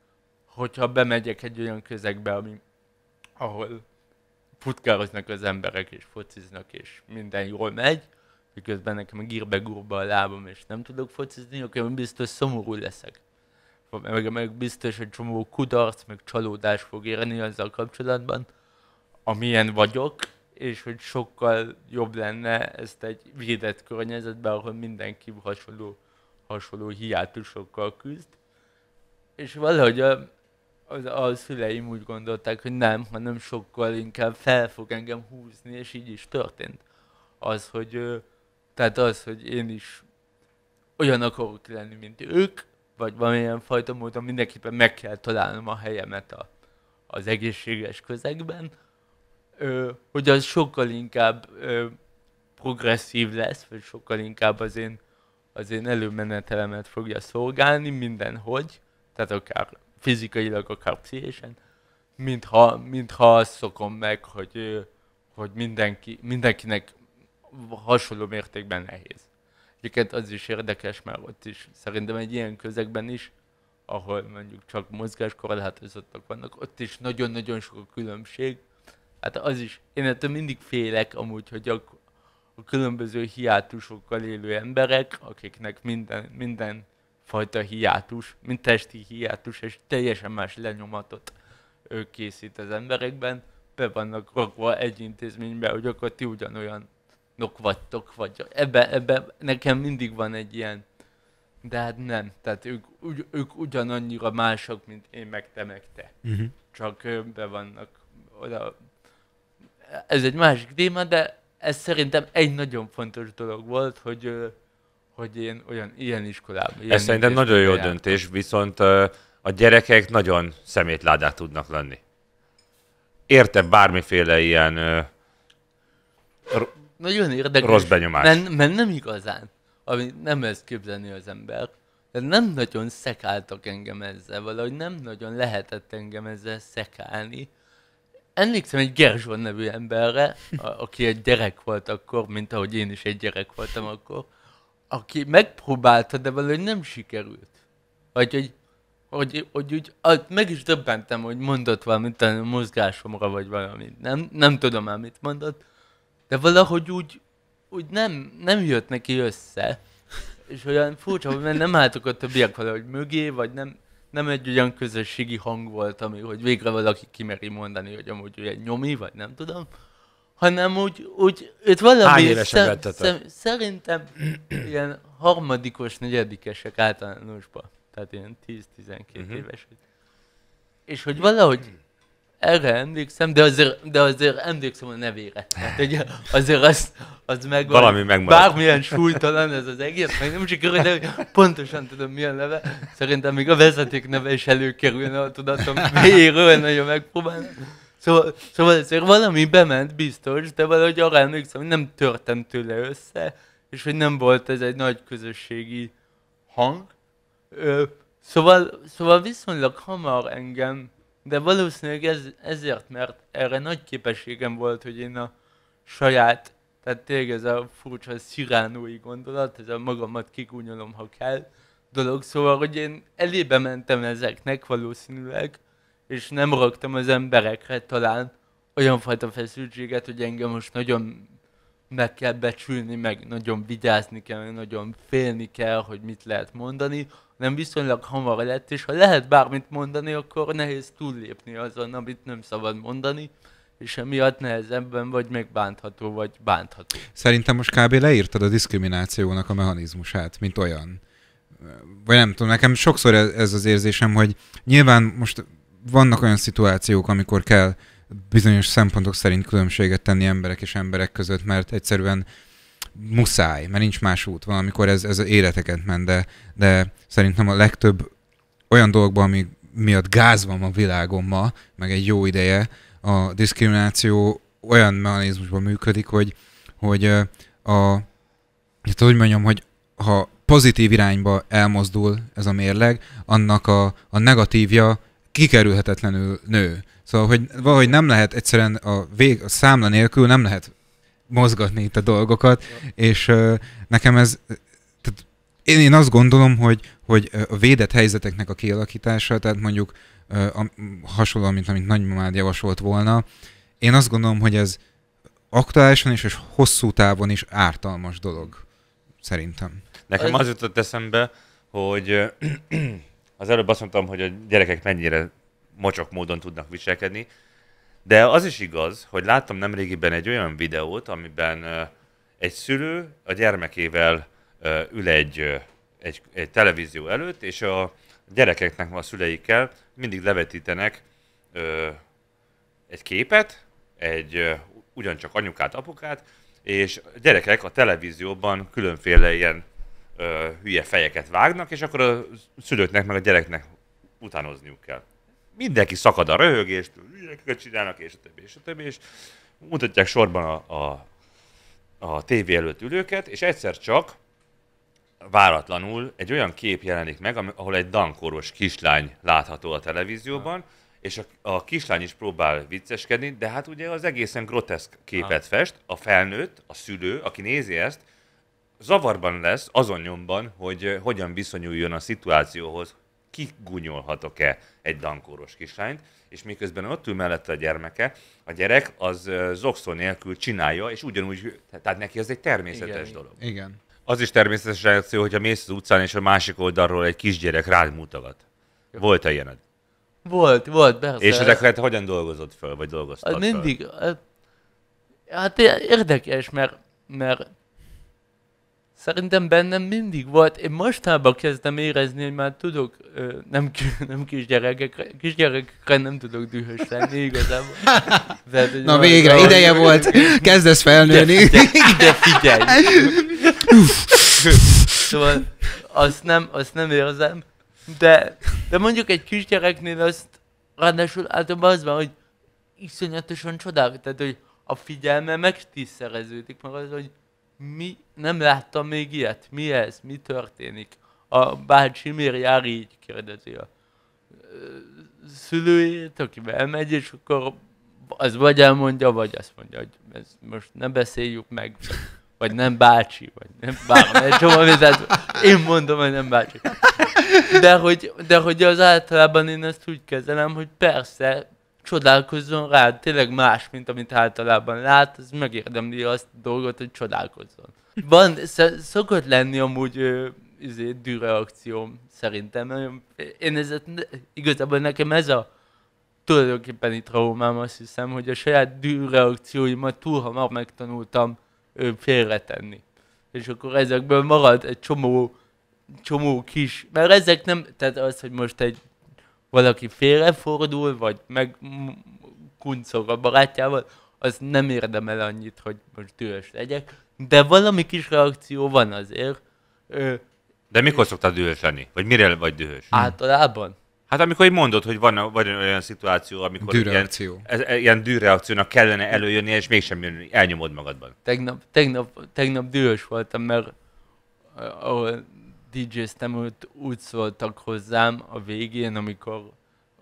hogyha bemegyek egy olyan közegbe, ami, ahol futkároznak az emberek, és fociznak, és minden jól megy, miközben nekem gírbe-gurba a lábam, és nem tudok focizni, akkor biztos szomorú leszek. Meg, meg biztos egy csomó kudarc, meg csalódás fog érni azzal kapcsolatban, amilyen vagyok, és hogy sokkal jobb lenne ezt egy védett környezetben, ahol mindenki hasonló, hasonló hiátusokkal küzd. És valahogy a, az, a szüleim úgy gondolták, hogy nem, hanem sokkal inkább fel fog engem húzni, és így is történt. Az, hogy tehát az, hogy én is olyan akarok lenni, mint ők, vagy valamilyen fajta módon mindenképpen meg kell találnom a helyemet a, az egészséges közegben, ö, hogy az sokkal inkább ö, progresszív lesz, vagy sokkal inkább az én, az én előmenetelemet fogja szolgálni mindenhogy, tehát akár fizikailag, akár pszichésen, mintha, mintha azt szokom meg, hogy, hogy mindenki, mindenkinek hasonló mértékben nehéz. Egyébként az is érdekes, mert ott is szerintem egy ilyen közegben is, ahol mondjuk csak mozgáskorlátozottak vannak, ott is nagyon-nagyon sok a különbség. Hát az is, én ettől mindig félek amúgy, hogy a, a különböző hiátusokkal élő emberek, akiknek minden, minden fajta hiátus, mint testi hiátus, és teljesen más lenyomatot ő készít az emberekben, be vannak rakva egy intézménybe, hogy akkor ti ugyanolyan nok vagytok, vagy ebben ebbe nekem mindig van egy ilyen, de hát nem, tehát ők, ugy, ők ugyanannyira mások, mint én meg te meg te. Uh-huh. Csak be vannak oda. Ez egy másik téma, de ez szerintem egy nagyon fontos dolog volt, hogy hogy én olyan ilyen iskolában. Ilyen Ez szerintem nagyon jó jártam. döntés, viszont a gyerekek nagyon szemétládák tudnak lenni. Érte bármiféle ilyen nagyon érdekes. Rossz benyomás. Mert, mert nem igazán, ami nem ezt képzelni az ember. De nem nagyon szekáltak engem ezzel, valahogy nem nagyon lehetett engem ezzel szekálni. Emlékszem egy Gerzson nevű emberre, a, aki egy gyerek volt akkor, mint ahogy én is egy gyerek voltam akkor, aki megpróbálta, de valahogy nem sikerült. Vagy hogy, hogy, hogy, hogy, hogy meg is döbbentem, hogy mondott valamit a mozgásomra, vagy valamit. Nem, nem tudom már, mit mondott de valahogy úgy, úgy nem, nem jött neki össze. És olyan furcsa, hogy mert nem álltok a többiek valahogy mögé, vagy nem, nem egy olyan közösségi hang volt, ami, hogy végre valaki kimeri mondani, hogy amúgy egy nyomi, vagy nem tudom, hanem úgy, úgy őt valami, szem, szem, szerintem ilyen harmadikos, negyedikesek általánosban, tehát ilyen 10-12 uh-huh. évesek. És hogy valahogy erre emlékszem, de azért, de azért emlékszem a nevére. Tehát, hogy azért az, az meg Valami megmarad. Bármilyen súlytalan ez az egész, meg nem csak örülne, hogy pontosan tudom milyen neve. Szerintem még a vezeték neve is előkerülne a tudatom mélyéről, nagyon megpróbálom. Szóval, szóval azért valami bement biztos, de valahogy arra emlékszem, hogy nem törtem tőle össze, és hogy nem volt ez egy nagy közösségi hang. Ö, szóval, szóval viszonylag hamar engem de valószínűleg ez, ezért, mert erre nagy képességem volt, hogy én a saját, tehát tényleg ez a furcsa sziránói gondolat, ez a magamat kigúnyolom, ha kell dolog, szóval, hogy én elébe mentem ezeknek valószínűleg, és nem raktam az emberekre talán olyan fajta feszültséget, hogy engem most nagyon meg kell becsülni, meg nagyon vigyázni kell, meg nagyon félni kell, hogy mit lehet mondani, hanem viszonylag hamar lett, és ha lehet bármit mondani, akkor nehéz túllépni azon, amit nem szabad mondani, és emiatt nehezebben vagy megbántható, vagy bántható. Szerintem most kb. leírtad a diszkriminációnak a mechanizmusát, mint olyan. Vagy nem tudom, nekem sokszor ez az érzésem, hogy nyilván most vannak olyan szituációk, amikor kell bizonyos szempontok szerint különbséget tenni emberek és emberek között, mert egyszerűen uh, muszáj, mert nincs más út. van, amikor ez, ez életeket ment, de, de szerintem a legtöbb olyan dologban, ami miatt gáz van a világon ma, meg egy jó ideje, a diszkrimináció olyan mechanizmusban működik, hogy, hogy a, hát úgy mondjam, hogy ha pozitív irányba elmozdul ez a mérleg, annak a, a negatívja kikerülhetetlenül nő. Szóval, hogy valahogy nem lehet egyszerűen a, vég, a számla nélkül nem lehet mozgatni itt a dolgokat, és nekem ez tehát én, én azt gondolom, hogy, hogy a védett helyzeteknek a kialakítása, tehát mondjuk a, hasonlóan, mint amit nagymamád javasolt volna, én azt gondolom, hogy ez aktuálisan és, és hosszú távon is ártalmas dolog, szerintem. Nekem az jutott eszembe, hogy az előbb azt mondtam, hogy a gyerekek mennyire mocsok módon tudnak viselkedni, de az is igaz, hogy láttam nemrégiben egy olyan videót, amiben egy szülő a gyermekével ül egy, egy, egy televízió előtt, és a gyerekeknek, a szüleikkel mindig levetítenek egy képet, egy ugyancsak anyukát, apukát, és a gyerekek a televízióban különféle ilyen ö, hülye fejeket vágnak, és akkor a szülőknek meg a gyereknek utánozniuk kell mindenki szakad a röhögést, ilyeneket csinálnak, és a többi, és a többi, és mutatják sorban a, a, a tévé előtt ülőket, és egyszer csak váratlanul egy olyan kép jelenik meg, ahol egy dankoros kislány látható a televízióban, és a, a kislány is próbál vicceskedni, de hát ugye az egészen groteszk képet fest, a felnőtt, a szülő, aki nézi ezt, zavarban lesz azon nyomban, hogy eh, hogyan viszonyuljon a szituációhoz, kigunyolhatok-e egy dankóros kislányt, és miközben ott ül mellette a gyermeke, a gyerek az zokszó nélkül csinálja, és ugyanúgy, tehát neki ez egy természetes igen, dolog. Igen. Az is természetes reakció, hogyha mész az utcán, és a másik oldalról egy kisgyerek rád mutogat. Volt-e ilyened? Volt, volt, persze. És ezeket hogyan dolgozott föl, vagy dolgoztad hát mindig, föl? Mindig. Hát, hát érdekes, mert, mert Szerintem bennem mindig volt, én mostában kezdtem érezni, hogy már tudok, nem, nem kisgyerekekre, kisgyerekekre nem tudok dühös lenni igazából. Tehát, Na végre, ideje ideje volt, kezdesz felnőni. De de figyelj! szóval azt nem, azt nem érzem, de, de mondjuk egy kisgyereknél azt ráadásul általában az van, hogy iszonyatosan csodálkozik, tehát hogy a figyelme meg tízszereződik, meg az, hogy mi, nem láttam még ilyet, mi ez, mi történik? A bácsi miért jár így, kérdezi a szülőjét, aki elmegy, és akkor az vagy elmondja, vagy azt mondja, hogy ez most nem beszéljük meg, vagy nem bácsi, vagy nem bármi, én mondom, hogy nem bácsi. De hogy, de hogy az általában én ezt úgy kezelem, hogy persze, csodálkozzon rád, tényleg más, mint amit általában lát, az megérdemli azt a dolgot, hogy csodálkozzon. Van, szokott lenni amúgy ö, izé, dűreakcióm szerintem. Én ez, igazából nekem ez a tulajdonképpen itt traumám, azt hiszem, hogy a saját dűreakcióimat túl hamar megtanultam ö, félretenni. És akkor ezekből marad egy csomó, csomó kis, mert ezek nem, tehát az, hogy most egy valaki félrefordul, vagy meg kuncog a barátjával, az nem érdemel annyit, hogy most dühös legyek, de valami kis reakció van azért. Ö, de mikor szoktál dühös lenni? Vagy mire vagy dühös? Hmm. Általában. Hát amikor mondod, hogy van, van olyan szituáció, amikor ilyen, ez, e, ilyen dűreakciónak kellene előjönni, és mégsem jön, elnyomod magadban. Tegnap, tegnap, tegnap dühös voltam, mert eh, ahol DJ-ztem, úgy szóltak hozzám a végén, amikor,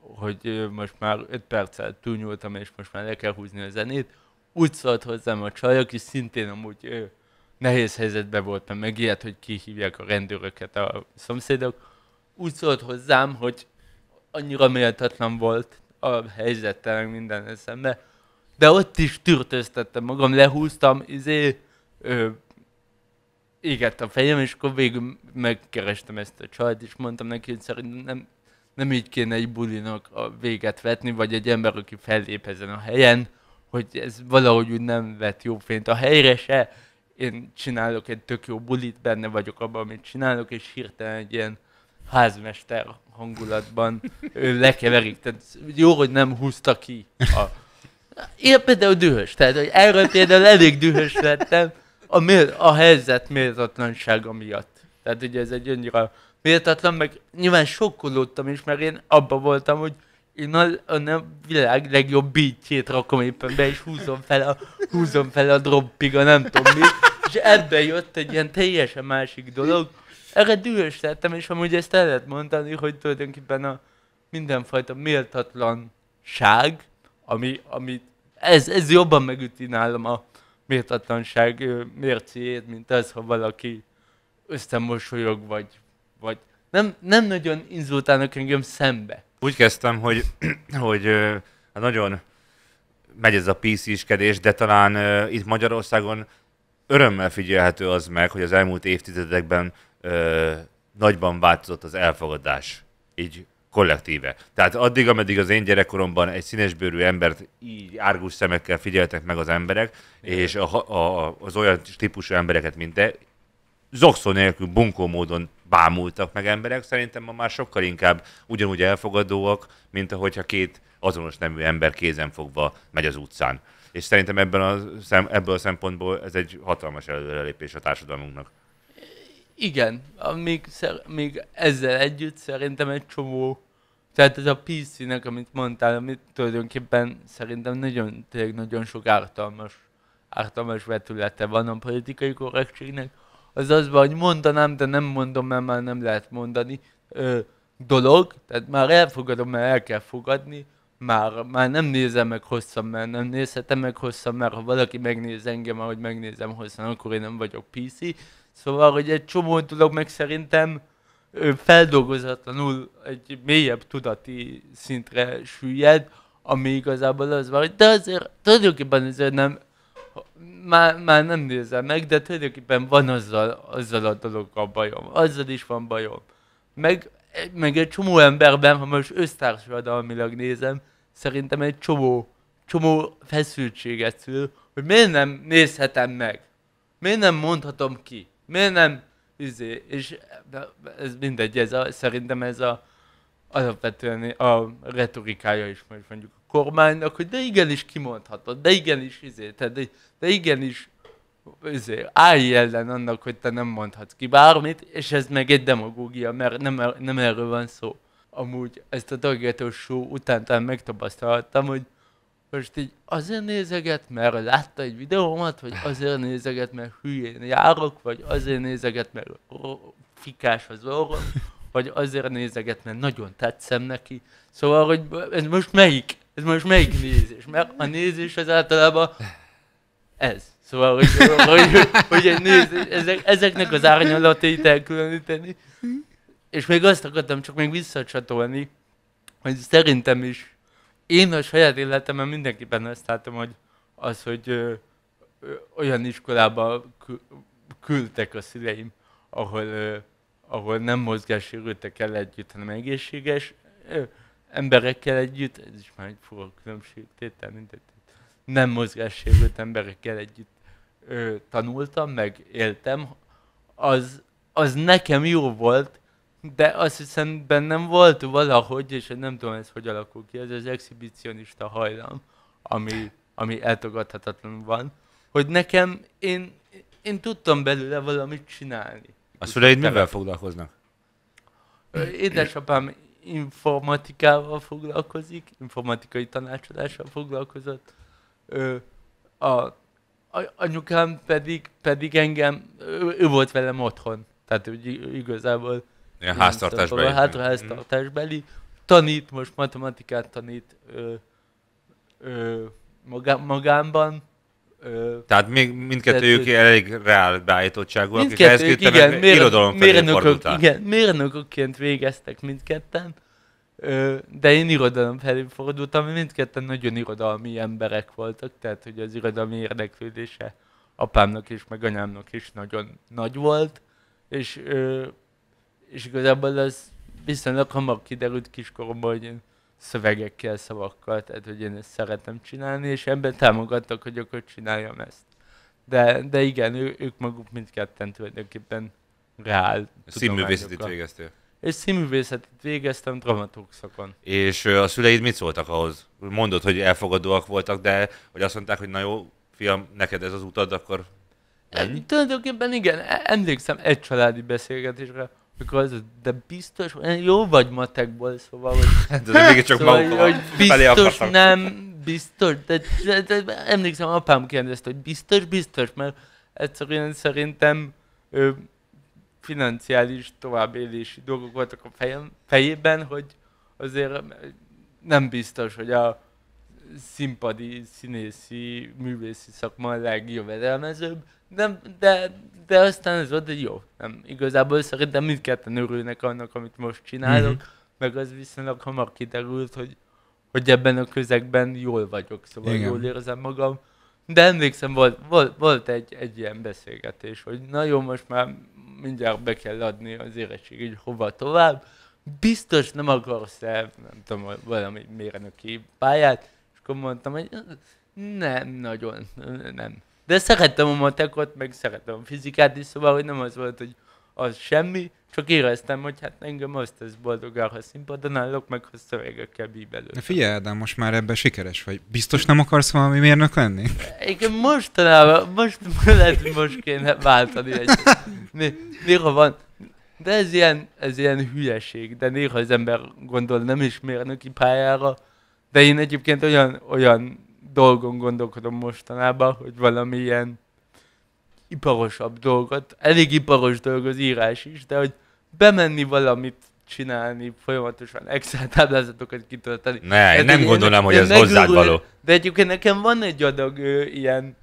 hogy most már 5 perccel túlnyúltam, és most már le kell húzni a zenét, úgy szólt hozzám a csaj, aki szintén amúgy ő, nehéz helyzetben voltam, meg ilyet, hogy kihívják a rendőröket a szomszédok, úgy szólt hozzám, hogy annyira méltatlan volt a helyzettel minden eszembe, de ott is tűrtöztettem magam, lehúztam, izé, ö, éget a fejem, és akkor végül megkerestem ezt a csajt, és mondtam neki, hogy szerintem nem, nem így kéne egy bulinak a véget vetni, vagy egy ember, aki fellép ezen a helyen, hogy ez valahogy úgy nem vett jó fényt a helyre se. Én csinálok egy tök jó bulit, benne vagyok abban, amit csinálok, és hirtelen egy ilyen házmester hangulatban ő lekeverik. Tehát jó, hogy nem húzta ki. A... Én például dühös, tehát hogy erről például elég dühös lettem, a, mér, a helyzet méltatlansága miatt. Tehát ugye ez egy annyira méltatlan, meg nyilván sokkolódtam is, mert én abba voltam, hogy én a, a, a világ legjobb bítjét rakom éppen be, és húzom fel a, húzom fel a droppig, a nem tudom mi. És ebbe jött egy ilyen teljesen másik dolog. Erre dühös lettem, és amúgy ezt el lehet mondani, hogy tulajdonképpen a mindenfajta méltatlanság, ami, ami ez, ez jobban megüti nálam a méltatlanság mércéjét, mint az, ha valaki összemosolyog, vagy, vagy nem, nem nagyon inzultálnak engem szembe. Úgy kezdtem, hogy, hogy hát nagyon megy ez a PC-skedés, de talán itt Magyarországon örömmel figyelhető az meg, hogy az elmúlt évtizedekben nagyban változott az elfogadás így kollektíve. Tehát addig, ameddig az én gyerekkoromban egy színesbőrű embert így árgus szemekkel figyeltek meg az emberek, Igen. és a, a, az olyan típusú embereket, mint te, zokszó nélkül, bunkó módon bámultak meg emberek, szerintem ma már sokkal inkább ugyanúgy elfogadóak, mint ahogyha két azonos nemű ember kézen fogva megy az utcán. És szerintem ebben a, ebből a szempontból ez egy hatalmas előrelépés a társadalmunknak igen, még, még ezzel együtt szerintem egy csomó, tehát ez a PC-nek, amit mondtál, amit tulajdonképpen szerintem nagyon, tényleg nagyon sok ártalmas, ártalmas vetülete van a politikai korrektségnek, az az, hogy mondanám, de nem mondom, mert már nem lehet mondani ö, dolog, tehát már elfogadom, mert el kell fogadni, már, már nem nézem meg hosszan, mert nem nézhetem meg hosszan, mert ha valaki megnéz engem, ahogy megnézem hosszan, akkor én nem vagyok PC, Szóval, hogy egy csomó dolog meg szerintem feldolgozatlanul egy mélyebb tudati szintre süllyed, ami igazából az van, hogy de azért tulajdonképpen azért nem, már, már nem nézem meg, de tulajdonképpen van azzal, azzal a dologgal bajom, azzal is van bajom. Meg, meg egy csomó emberben, ha most össztársadalmilag nézem, szerintem egy csomó, csomó feszültséget szül, hogy miért nem nézhetem meg, miért nem mondhatom ki Miért nem? Izé, és ez mindegy, ez a, szerintem ez a, alapvetően a retorikája is majd mondjuk a kormánynak, hogy de igenis kimondhatod, de igenis izé, tehát de, de igenis izé, állj ellen annak, hogy te nem mondhatsz ki bármit, és ez meg egy demagógia, mert nem, nem erről van szó. Amúgy ezt a Daggető show után talán megtapasztaltam, hogy most így azért nézeget, mert látta egy videómat, vagy azért nézeget, mert hülyén járok, vagy azért nézeget, mert fikás az orrom, vagy azért nézeget, mert nagyon tetszem neki. Szóval, hogy ez most melyik? Ez most melyik nézés? Mert a nézés az általában ez. Szóval, hogy, hogy, hogy egy nézés, ezek, ezeknek az árnyalatait elkülöníteni. És még azt akartam csak még visszacsatolni, hogy szerintem is én a saját életemben mindenképpen azt látom, hogy az, hogy ö, ö, olyan iskolába küldtek a szüleim, ahol, ö, ahol nem mozgássérültek el együtt, hanem egészséges ö, emberekkel együtt, ez is már egy fura különbség, tétel mindegy, nem mozgássérült emberekkel együtt ö, tanultam, meg éltem, az, az nekem jó volt, de azt hiszem bennem volt valahogy, és nem tudom ez hogy alakul ki, ez az exhibicionista hajlam, ami, ami eltogadhatatlan van, hogy nekem, én, én tudtam belőle valamit csinálni. A szüleid mivel foglalkoznak? Édesapám informatikával foglalkozik, informatikai tanácsadással foglalkozott. A, a anyukám pedig, pedig engem, ő, ő volt velem otthon. Tehát úgy igazából Ilyen háztartásbeli. Hát háztartásbeli. Mhm. Tanít, most matematikát tanít ö, ö, magá, magámban. Ö, Tehát még mindkettőjük tehát, elég reál beállítottságúak, és ehhez igen, irodalom felé mérnökök, Igen, mérnökökként végeztek mindketten, ö, de én irodalom felé fordultam, mindketten nagyon irodalmi emberek voltak, tehát hogy az irodalmi érdeklődése apámnak is, meg anyámnak is nagyon nagy volt, és ö, és igazából az viszonylag hamar kiderült kiskoromban, hogy én szövegekkel, szavakkal, tehát hogy én ezt szeretem csinálni, és ebben támogattak, hogy akkor csináljam ezt. De, de igen, ő, ők maguk mindketten tulajdonképpen reál Színművészetit végeztél. És színművészetit végeztem dramaturg szakon. És a szüleid mit szóltak ahhoz? Mondod, hogy elfogadóak voltak, de hogy azt mondták, hogy na jó, fiam, neked ez az utad, akkor e, Ennyi? Tulajdonképpen igen, e, emlékszem egy családi beszélgetésre, Because de biztos, jó vagy matekból, szóval, hogy... Hát ez még csak szóval, hogy biztos nem, biztos, de, de, de, de emlékszem, apám kérdezte, hogy biztos, biztos, mert egyszerűen szerintem ő, financiális továbbélési dolgok voltak a fejem, fejében, hogy azért nem biztos, hogy a színpadi, színészi, művészi szakma a legjövedelmezőbb, de, de, de aztán ez volt, hogy jó. Nem, igazából szerintem mindketten örülnek annak, amit most csinálok, mm-hmm. meg az viszonylag hamar kiderült, hogy, hogy ebben a közegben jól vagyok, szóval Igen. jól érzem magam. De emlékszem, volt, volt, volt egy, egy ilyen beszélgetés, hogy na jó, most már mindjárt be kell adni az hogy hova tovább. Biztos nem akarsz-e, nem tudom, valami mérnöki pályát, akkor mondtam, hogy nem nagyon, nem. De szerettem a matekot, meg szerettem a fizikát is, szóval, hogy nem az volt, hogy az semmi, csak éreztem, hogy hát engem azt tesz boldogá, ha színpadon állok, meg ha szövegekkel bíbelődök. De figyelj, de most már ebben sikeres vagy. Biztos nem akarsz valami mérnök lenni? Igen, mostanában, most lehet, hogy most kéne váltani egy. Néha van, de ez ilyen, ez ilyen hülyeség, de néha az ember gondol nem is mérnöki pályára, de én egyébként olyan, olyan dolgon gondolkodom mostanában, hogy valamilyen iparosabb dolgot, elég iparos dolg az írás is, de hogy bemenni valamit csinálni, folyamatosan Excel táblázatokat kitölteni. Ne, én nem gondolom, én, hogy ez hozzád való. De egyébként nekem van egy adag ő, ilyen,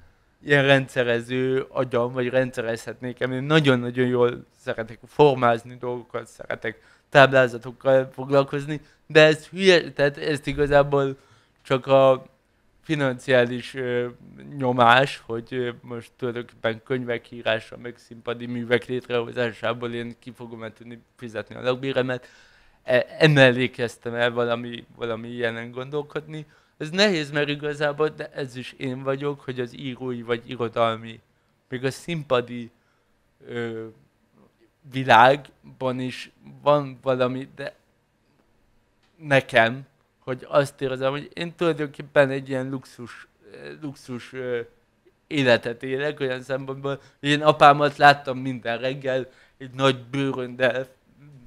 ilyen rendszerező agyam, vagy rendszerezhetnék, én nagyon-nagyon jól szeretek formázni dolgokat, szeretek táblázatokkal foglalkozni, de ez hülye, tehát ezt igazából csak a financiális ö, nyomás, hogy ö, most tulajdonképpen könyvek írása, meg színpadi művek létrehozásából én ki fogom -e tudni fizetni a lakbéremet. E, emellé kezdtem el valami, valami ilyenen gondolkodni. Ez nehéz, mert igazából de ez is én vagyok, hogy az írói vagy irodalmi, még a színpadi ö, világban is van valami, de nekem, hogy azt érzem, hogy én tulajdonképpen egy ilyen luxus, eh, luxus eh, életet élek olyan szempontból, hogy én apámat láttam minden reggel egy nagy bőröndel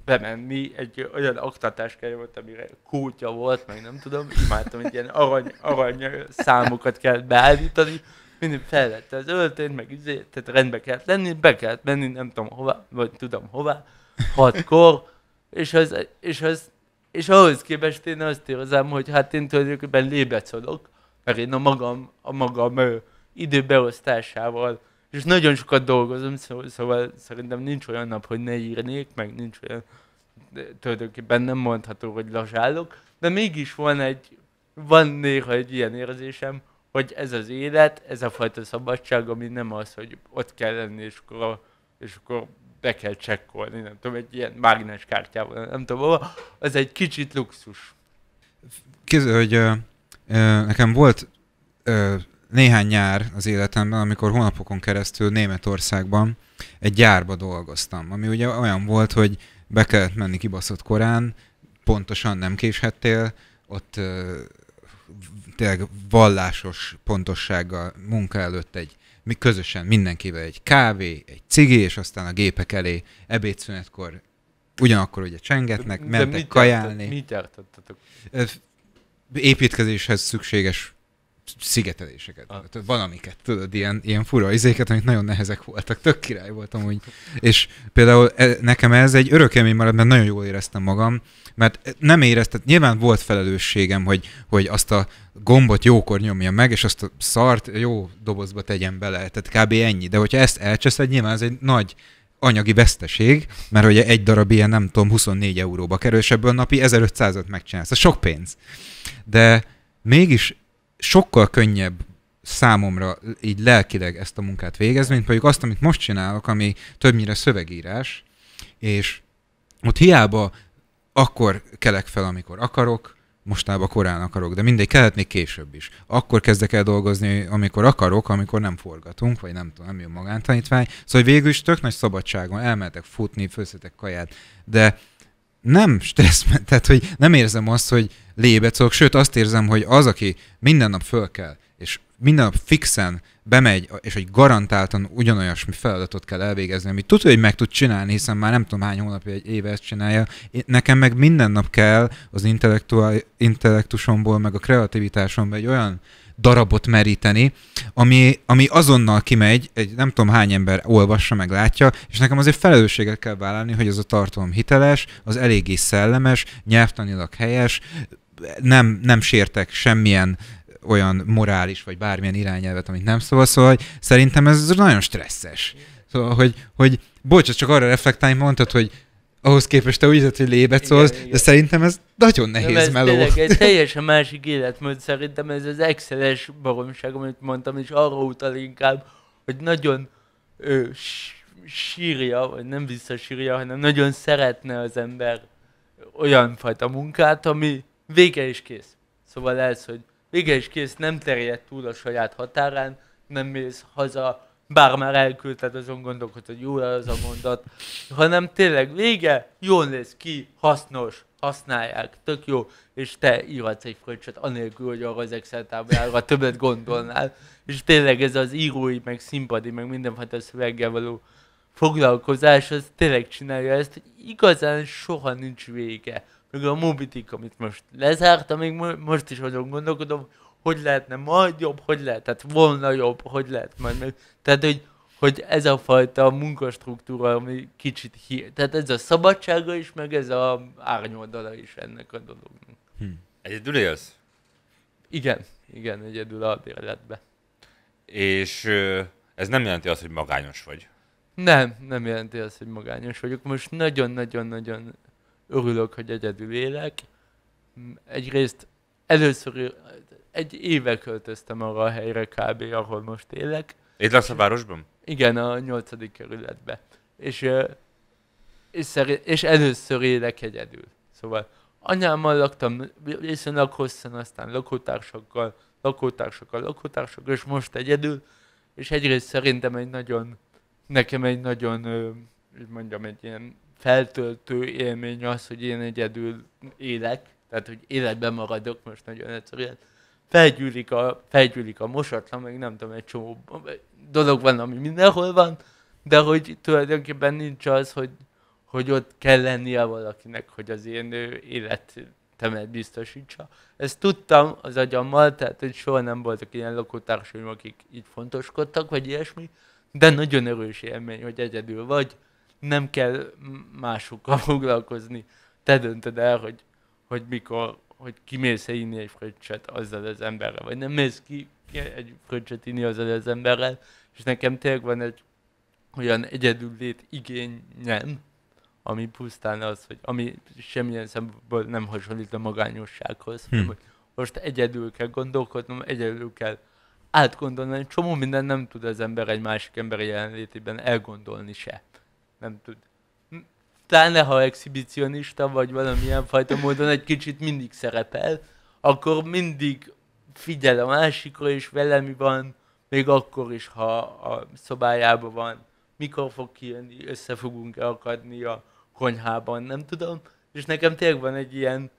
bemenni egy olyan aktatáskely volt, amire kótya volt, meg nem tudom, imádtam, hogy ilyen arany, arany számokat kell beállítani, mindig felvette az öltönyt, meg izé, tehát rendbe kellett lenni, be kellett menni, nem tudom hova, vagy tudom hova, hatkor, és az, és az, és ahhoz képest én azt érzem, hogy hát én tulajdonképpen lébecolok, mert én a magam, a magam ő, időbeosztásával, és nagyon sokat dolgozom, szóval, szóval szerintem nincs olyan nap, hogy ne írnék, meg nincs olyan, tulajdonképpen nem mondható, hogy lazsálok, de mégis van egy, van néha egy ilyen érzésem, hogy ez az élet, ez a fajta szabadság, ami nem az, hogy ott kell lenni, és akkor, és akkor be kell csekkolni, nem tudom, egy ilyen mágnes kártyával, nem tudom, az egy kicsit luxus. Képzeld, hogy ö, ö, nekem volt ö, néhány nyár az életemben, amikor hónapokon keresztül Németországban egy gyárba dolgoztam, ami ugye olyan volt, hogy be kellett menni kibaszott korán, pontosan nem késhettél, ott tényleg vallásos pontossággal munka előtt egy mi közösen mindenkivel egy kávé, egy cigi, és aztán a gépek elé ebédszünetkor ugyanakkor ugye csengetnek, mentek mit kajálni. mit Építkezéshez szükséges szigeteléseket. Ah. Van amiket, tudod, ilyen, ilyen fura izéket, amik nagyon nehezek voltak. Tök király voltam úgy. És például e, nekem ez egy örök élmény maradt, mert nagyon jól éreztem magam, mert nem éreztem, nyilván volt felelősségem, hogy, hogy azt a gombot jókor nyomja meg, és azt a szart jó dobozba tegyem bele. Tehát kb. ennyi. De hogyha ezt elcseszed, nyilván ez egy nagy anyagi veszteség, mert ugye egy darab ilyen, nem tudom, 24 euróba kerül, és ebből napi 1500-ot megcsinálsz. Ez sok pénz. De mégis sokkal könnyebb számomra így lelkileg ezt a munkát végezni, mint mondjuk azt, amit most csinálok, ami többnyire szövegírás, és ott hiába akkor kelek fel, amikor akarok, mostában korán akarok, de mindegy, kelhetnék később is. Akkor kezdek el dolgozni, amikor akarok, amikor nem forgatunk, vagy nem tudom, nem jön magántanítvány. Szóval végül is tök nagy szabadságon elmehetek futni, főzhetek kaját, de nem stressz, tehát hogy nem érzem azt, hogy lébecok, sőt azt érzem, hogy az, aki minden nap föl kell, és minden nap fixen bemegy, és hogy garantáltan ugyanolyasmi feladatot kell elvégezni, amit tudja, hogy meg tud csinálni, hiszen már nem tudom hány hónapja, egy éve ezt csinálja. Nekem meg minden nap kell az intellektusomból, meg a kreativitásomból egy olyan darabot meríteni, ami, ami azonnal kimegy, egy nem tudom hány ember olvassa, meg látja, és nekem azért felelősséget kell vállalni, hogy ez a tartalom hiteles, az eléggé szellemes, nyelvtanilag helyes, nem, nem sértek semmilyen olyan morális, vagy bármilyen irányelvet, amit nem szabad, szóval hogy szerintem ez nagyon stresszes. Szóval, hogy, hogy bocs, csak arra reflektálni mondtad, hogy ahhoz képest te úgy hiszed, hogy lébet szólsz, igen, de szerintem ez nagyon nehéz ez meló. Ez egy teljesen másik életmód szerintem ez az exceles baromság, amit mondtam, és arra utal inkább, hogy nagyon ő, sírja, vagy nem visszasírja, hanem nagyon szeretne az ember olyan fajta munkát, ami vége is kész. Szóval ez, hogy vége is kész, nem terjed túl a saját határán, nem mész haza, bár már elküldted, azon gondolkod, hogy jó az a mondat, hanem tényleg vége, jól néz ki, hasznos, használják, tök jó, és te írhatsz egy fröccsöt, anélkül, hogy arra az Excel táblára többet gondolnál. És tényleg ez az írói, meg színpadi, meg mindenfajta szöveggel való foglalkozás, az tényleg csinálja ezt, hogy igazán soha nincs vége meg a Mobitik, amit most lezártam, még most is azon gondolkodom, hogy lehetne majd jobb, hogy lehetett volna jobb, hogy lehet majd meg. Tehát, hogy, hogy ez a fajta munkastruktúra, ami kicsit hír. Tehát ez a szabadsága is, meg ez a árnyoldala is ennek a dolognak. Hm. Egyedül élsz? Igen, igen, egyedül a bérletbe. És ez nem jelenti azt, hogy magányos vagy? Nem, nem jelenti azt, hogy magányos vagyok. Most nagyon-nagyon-nagyon örülök, hogy egyedül élek. Egyrészt először egy éve költöztem arra a helyre kb. ahol most élek. Itt lesz a városban? Igen, a nyolcadik kerületbe. És, és, szer és először élek egyedül. Szóval anyámmal laktam viszonylag hosszan, aztán lakótársakkal, lakótársakkal, lakótársakkal, és most egyedül, és egyrészt szerintem egy nagyon, nekem egy nagyon, hogy mondjam, egy ilyen feltöltő élmény az, hogy én egyedül élek, tehát hogy életben maradok most nagyon egyszerűen. Felgyűlik a, felgyűlik a mosatlan, meg nem tudom, egy csomó dolog van, ami mindenhol van, de hogy tulajdonképpen nincs az, hogy, hogy ott kell lennie valakinek, hogy az én életemet biztosítsa. Ezt tudtam az agyammal, tehát hogy soha nem voltak ilyen lakótársaim, akik így fontoskodtak, vagy ilyesmi, de nagyon erős élmény, hogy egyedül vagy, nem kell másokkal foglalkozni. Te döntöd el, hogy, hogy mikor, hogy kimész-e inni egy fröccset azzal az emberrel, vagy nem mész ki egy fröccset inni azzal az emberrel, és nekem tényleg van egy olyan lét igényem, ami pusztán az, hogy ami semmilyen szempontból nem hasonlít a magányossághoz, hmm. hogy most egyedül kell gondolkodnom, egyedül kell átgondolni, csomó minden nem tud az ember egy másik ember jelenlétében elgondolni se nem tud. Pláne, hm? ha exhibicionista vagy valamilyen fajta módon egy kicsit mindig szerepel, akkor mindig figyel a másikra, és vele mi van, még akkor is, ha a szobájában van, mikor fog kijönni, össze fogunk-e akadni a konyhában, nem tudom. És nekem tényleg van egy ilyen,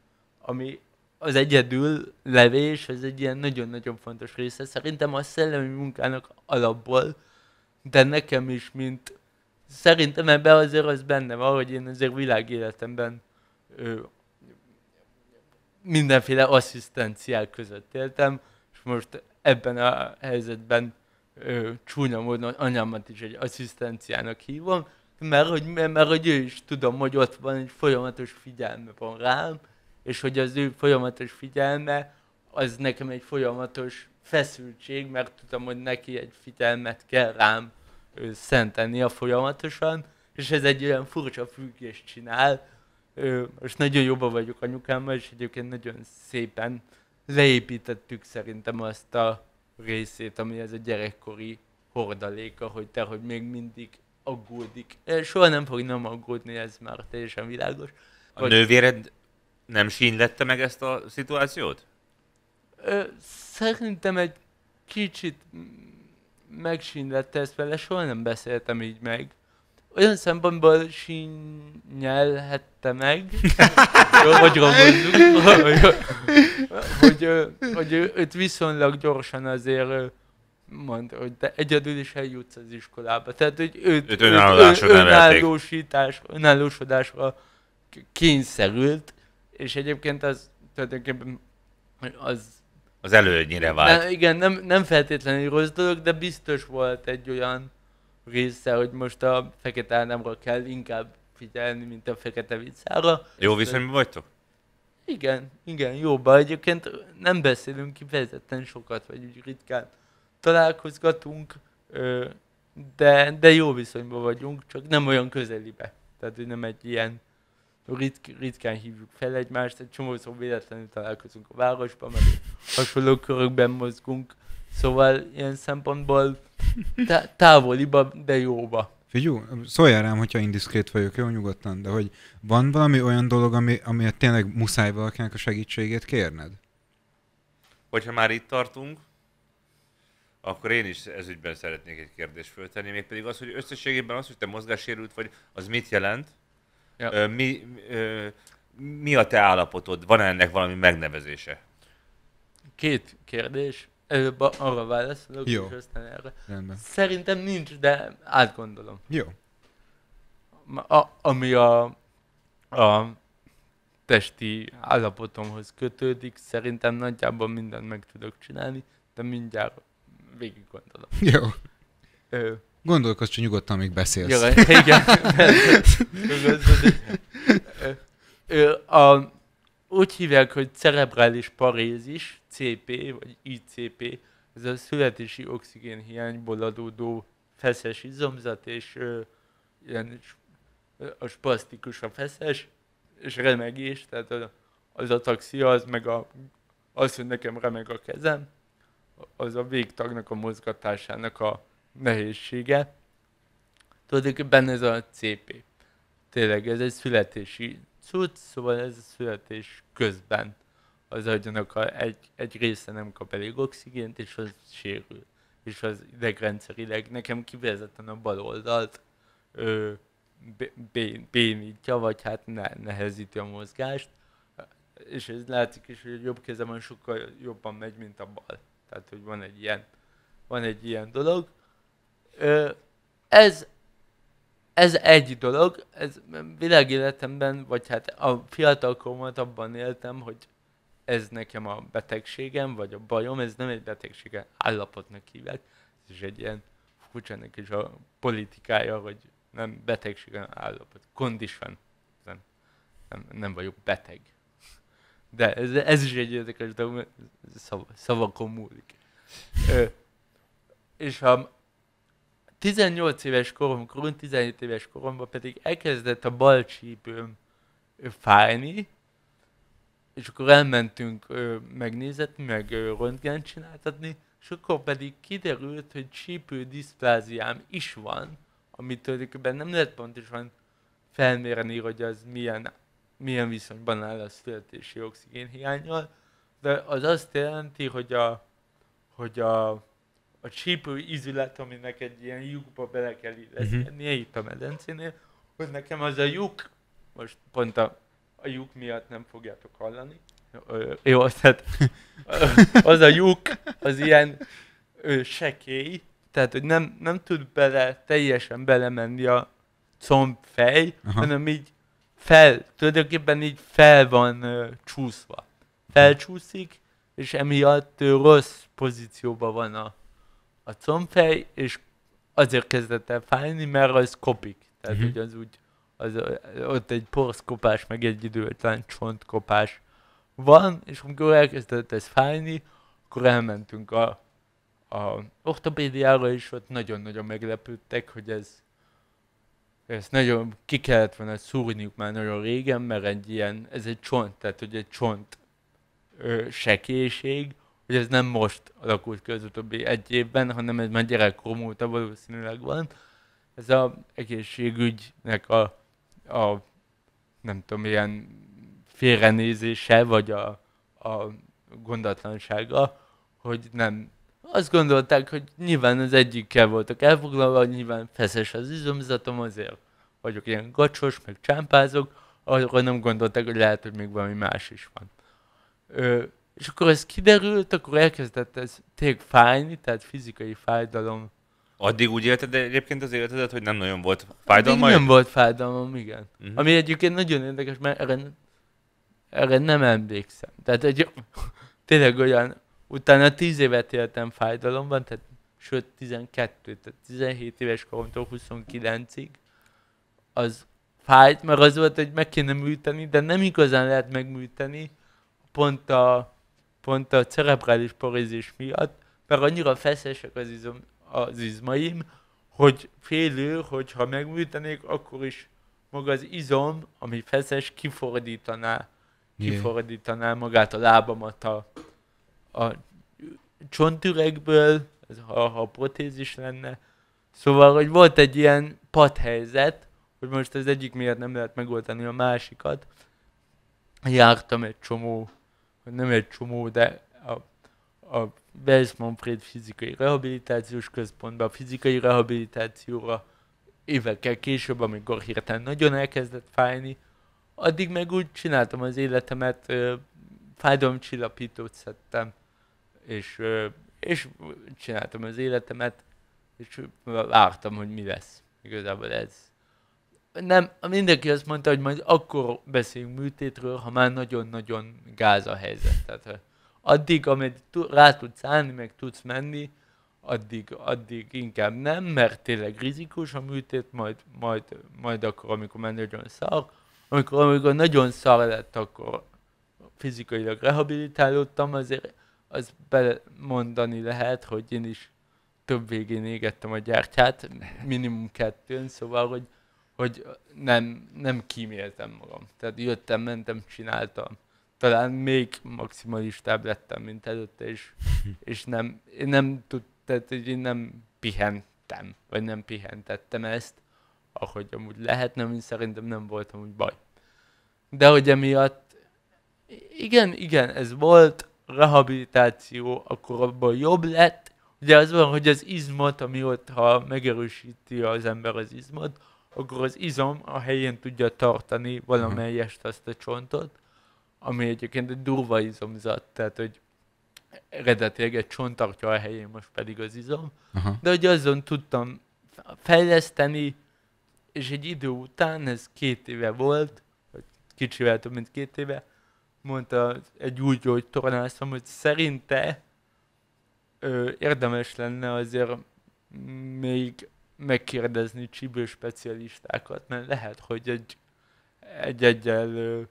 ami az egyedül levés, ez egy ilyen nagyon-nagyon fontos része. Szerintem a szellemi munkának alapból, de nekem is, mint Szerintem ebben azért az benne van, hogy én azért világéletemben mindenféle asszisztenciák között éltem, és most ebben a helyzetben ö, csúnya módon anyámat is egy asszisztenciának hívom, mert hogy, mert hogy ő is tudom, hogy ott van egy folyamatos figyelme van rám, és hogy az ő folyamatos figyelme, az nekem egy folyamatos feszültség, mert tudom, hogy neki egy figyelmet kell rám szentenni a folyamatosan, és ez egy olyan furcsa függést csinál. Ö, most nagyon jobban vagyok anyukámmal, és egyébként nagyon szépen leépítettük szerintem azt a részét, ami ez a gyerekkori hordaléka, hogy te, hogy még mindig aggódik. Soha nem fog nem aggódni, ez már teljesen világos. A vagy... nővéred nem sínlette meg ezt a szituációt? Ö, szerintem egy kicsit megsínlette ezt vele, soha nem beszéltem így meg. Olyan szempontból sínyelhette meg, hogy mondjuk, hogy, hogy, hogy őt viszonylag gyorsan azért mondta, hogy te egyedül is eljutsz az iskolába. Tehát, hogy őt, őt önállósítás, önállósodásra kényszerült, és egyébként az tulajdonképpen az az előnyire vált. Nem, igen, nem, nem feltétlenül rossz dolog, de biztos volt egy olyan része, hogy most a Fekete Ádámra kell inkább figyelni, mint a Fekete Viccára. Jó viszonyban vagytok? Igen, igen, jóban. Egyébként nem beszélünk kifejezetten sokat, vagy úgy ritkán találkozgatunk, de, de jó viszonyban vagyunk, csak nem olyan közelibe. Tehát, hogy nem egy ilyen ritk, ritkán hívjuk fel egymást, egy csomószor véletlenül találkozunk a városban, mert hasonló körökben mozgunk. Szóval ilyen szempontból tá- távoliba, de jóba. Figyú, szóljál rám, hogyha indiszkrét vagyok, jó, nyugodtan, de hogy van valami olyan dolog, ami, ami tényleg muszáj valakinek a segítségét kérned? Hogyha már itt tartunk, akkor én is ezügyben szeretnék egy kérdést föltenni, mégpedig az, hogy összességében az, hogy te mozgássérült vagy, az mit jelent? Ja. Mi, mi a te állapotod? Van -e ennek valami megnevezése? Két kérdés. Előbb arra válaszolok, Jó. és aztán erre. Rendben. Szerintem nincs, de átgondolom. Jó. A, ami a, a testi állapotomhoz kötődik, szerintem nagyjából mindent meg tudok csinálni, de mindjárt végig gondolom. Jó. Ö, Gondolkodsz, hogy nyugodtan még beszélsz. Ja, igen. a, úgy hívják, hogy cerebrális parézis, CP vagy ICP, ez a születési oxigénhiányból adódó feszes izomzat, és ö, ilyen a spasztikus a feszes, és remegés, tehát a, az ataxia, az meg a, az, hogy nekem remeg a kezem, az a végtagnak a mozgatásának a nehézsége. Tulajdonképpen ez a CP. Tényleg ez egy születési cucc, szóval ez a születés közben az agyanak a, egy, egy része nem kap elég oxigént, és az sérül. És az idegrendszerileg, nekem kivezetten a bal oldalt ö, bénítja, vagy hát ne, nehezíti a mozgást. És ez látszik is, hogy a jobb kezemen sokkal jobban megy, mint a bal. Tehát, hogy van egy ilyen, van egy ilyen dolog. Ez, ez egy dolog, ez világéletemben, vagy hát a fiatalkoromat abban éltem, hogy ez nekem a betegségem, vagy a bajom, ez nem egy betegsége, állapotnak hívják, ez is egy ilyen furcsa is a politikája, hogy nem hanem állapot, condition, nem, nem, nem vagyok beteg. De ez, ez is egy érdekes dolog, szavakon múlik. Ö, és ha 18 éves korom, körül 17 éves koromban pedig elkezdett a bal csípőm fájni, és akkor elmentünk ö, megnézetni, meg ö, röntgen csináltatni, és akkor pedig kiderült, hogy csípő diszpláziám is van, amit tulajdonképpen nem lehet pontosan felmérni, hogy az milyen, milyen viszonyban áll a születési hiányal, de az azt jelenti, hogy a, hogy a a csípő ízület, aminek egy ilyen lyukba bele kell illeszkednie mhm. uh-huh. itt a medencénél, hogy nekem az a lyuk, most pont a, a lyuk miatt nem fogjátok hallani, ö, jó, tehát az a lyuk, az ilyen ö, sekély, tehát hogy nem, nem tud bele, teljesen belemenni a fej, Aha. hanem így fel, tulajdonképpen így fel van ö, csúszva. Felcsúszik, és emiatt ö, rossz pozícióban van a a combfej, és azért kezdett el fájni, mert az kopik. Tehát mhm. hogy az úgy, az, ott egy porszkopás, meg egy időtlen csontkopás van, és amikor elkezdett ez fájni, akkor elmentünk a, a ortopédiára, és ott nagyon-nagyon meglepődtek, hogy ez, ez nagyon ki kellett volna szúrniuk már nagyon régen, mert egy ilyen, ez egy csont, tehát hogy egy csont ö, hogy ez nem most alakult ki az utóbbi egy évben, hanem ez már gyerekkorom óta valószínűleg van. Ez az egészségügynek a, a nem tudom, ilyen félrenézése, vagy a, a gondatlansága, hogy nem azt gondolták, hogy nyilván az egyikkel voltak elfoglalva, nyilván feszes az izomzatom, azért vagyok ilyen gacsos, meg csámpázok, arra nem gondolták, hogy lehet, hogy még valami más is van. Ö, és akkor ez kiderült, akkor elkezdett ez tényleg fájni, tehát fizikai fájdalom. Addig úgy élted egyébként az életedet, hogy nem nagyon volt fájdalom? nem volt fájdalom, igen. Uh-huh. Ami egyébként nagyon érdekes, mert erre, erre nem emlékszem. Tehát egy, tényleg olyan, utána 10 évet éltem fájdalomban, tehát sőt 12, tehát 17 éves koromtól 29-ig, az fájt, mert az volt, hogy meg kéne műteni, de nem igazán lehet megműteni, pont a pont a cerebrális parézés miatt, mert annyira feszesek az, izom, az izmaim, hogy félő, hogy ha megműtenék, akkor is maga az izom, ami feszes, kifordítaná, kifordítaná magát a lábamat a, a csontüregből, ez ha, ha protézis lenne. Szóval, hogy volt egy ilyen padhelyzet, hogy most az egyik miért nem lehet megoldani a másikat. Jártam egy csomó nem egy csomó, de a, a Wels Manfred fizikai rehabilitációs központban, a fizikai rehabilitációra évekkel később, amikor hirtelen nagyon elkezdett fájni, addig meg úgy csináltam az életemet, ö, fájdalomcsillapítót szedtem, és, ö, és csináltam az életemet, és vártam, hogy mi lesz. Igazából ez, nem, mindenki azt mondta, hogy majd akkor beszélünk műtétről, ha már nagyon-nagyon gáz a helyzet. Tehát addig, ameddig rá tudsz állni, meg tudsz menni, addig, addig inkább nem, mert tényleg rizikus a műtét, majd, majd, majd akkor, amikor már nagyon szar. Amikor, amikor nagyon szar lett, akkor fizikailag rehabilitálódtam, azért az belemondani lehet, hogy én is több végén égettem a gyártyát, minimum kettőn, szóval, hogy hogy nem, nem kíméltem magam. Tehát jöttem, mentem, csináltam. Talán még maximalistább lettem, mint előtte, és, és nem, én nem tud, tehát hogy én nem pihentem, vagy nem pihentettem ezt, ahogy amúgy lehetne, mint szerintem nem voltam úgy baj. De hogy emiatt, igen, igen, ez volt rehabilitáció, akkor abban jobb lett, Ugye az van, hogy az izmot, ami ott, ha megerősíti az ember az izmot, akkor az izom a helyén tudja tartani valamelyest azt a csontot, ami egyébként egy durva izomzat, tehát hogy eredetileg egy csont tartja a helyén, most pedig az izom, Aha. de hogy azon tudtam fejleszteni, és egy idő után, ez két éve volt, vagy kicsivel több, mint két éve, mondta egy úgy, hogy hogy szerinte ö, érdemes lenne azért még megkérdezni csibő specialistákat, mert lehet, hogy egy egy egyel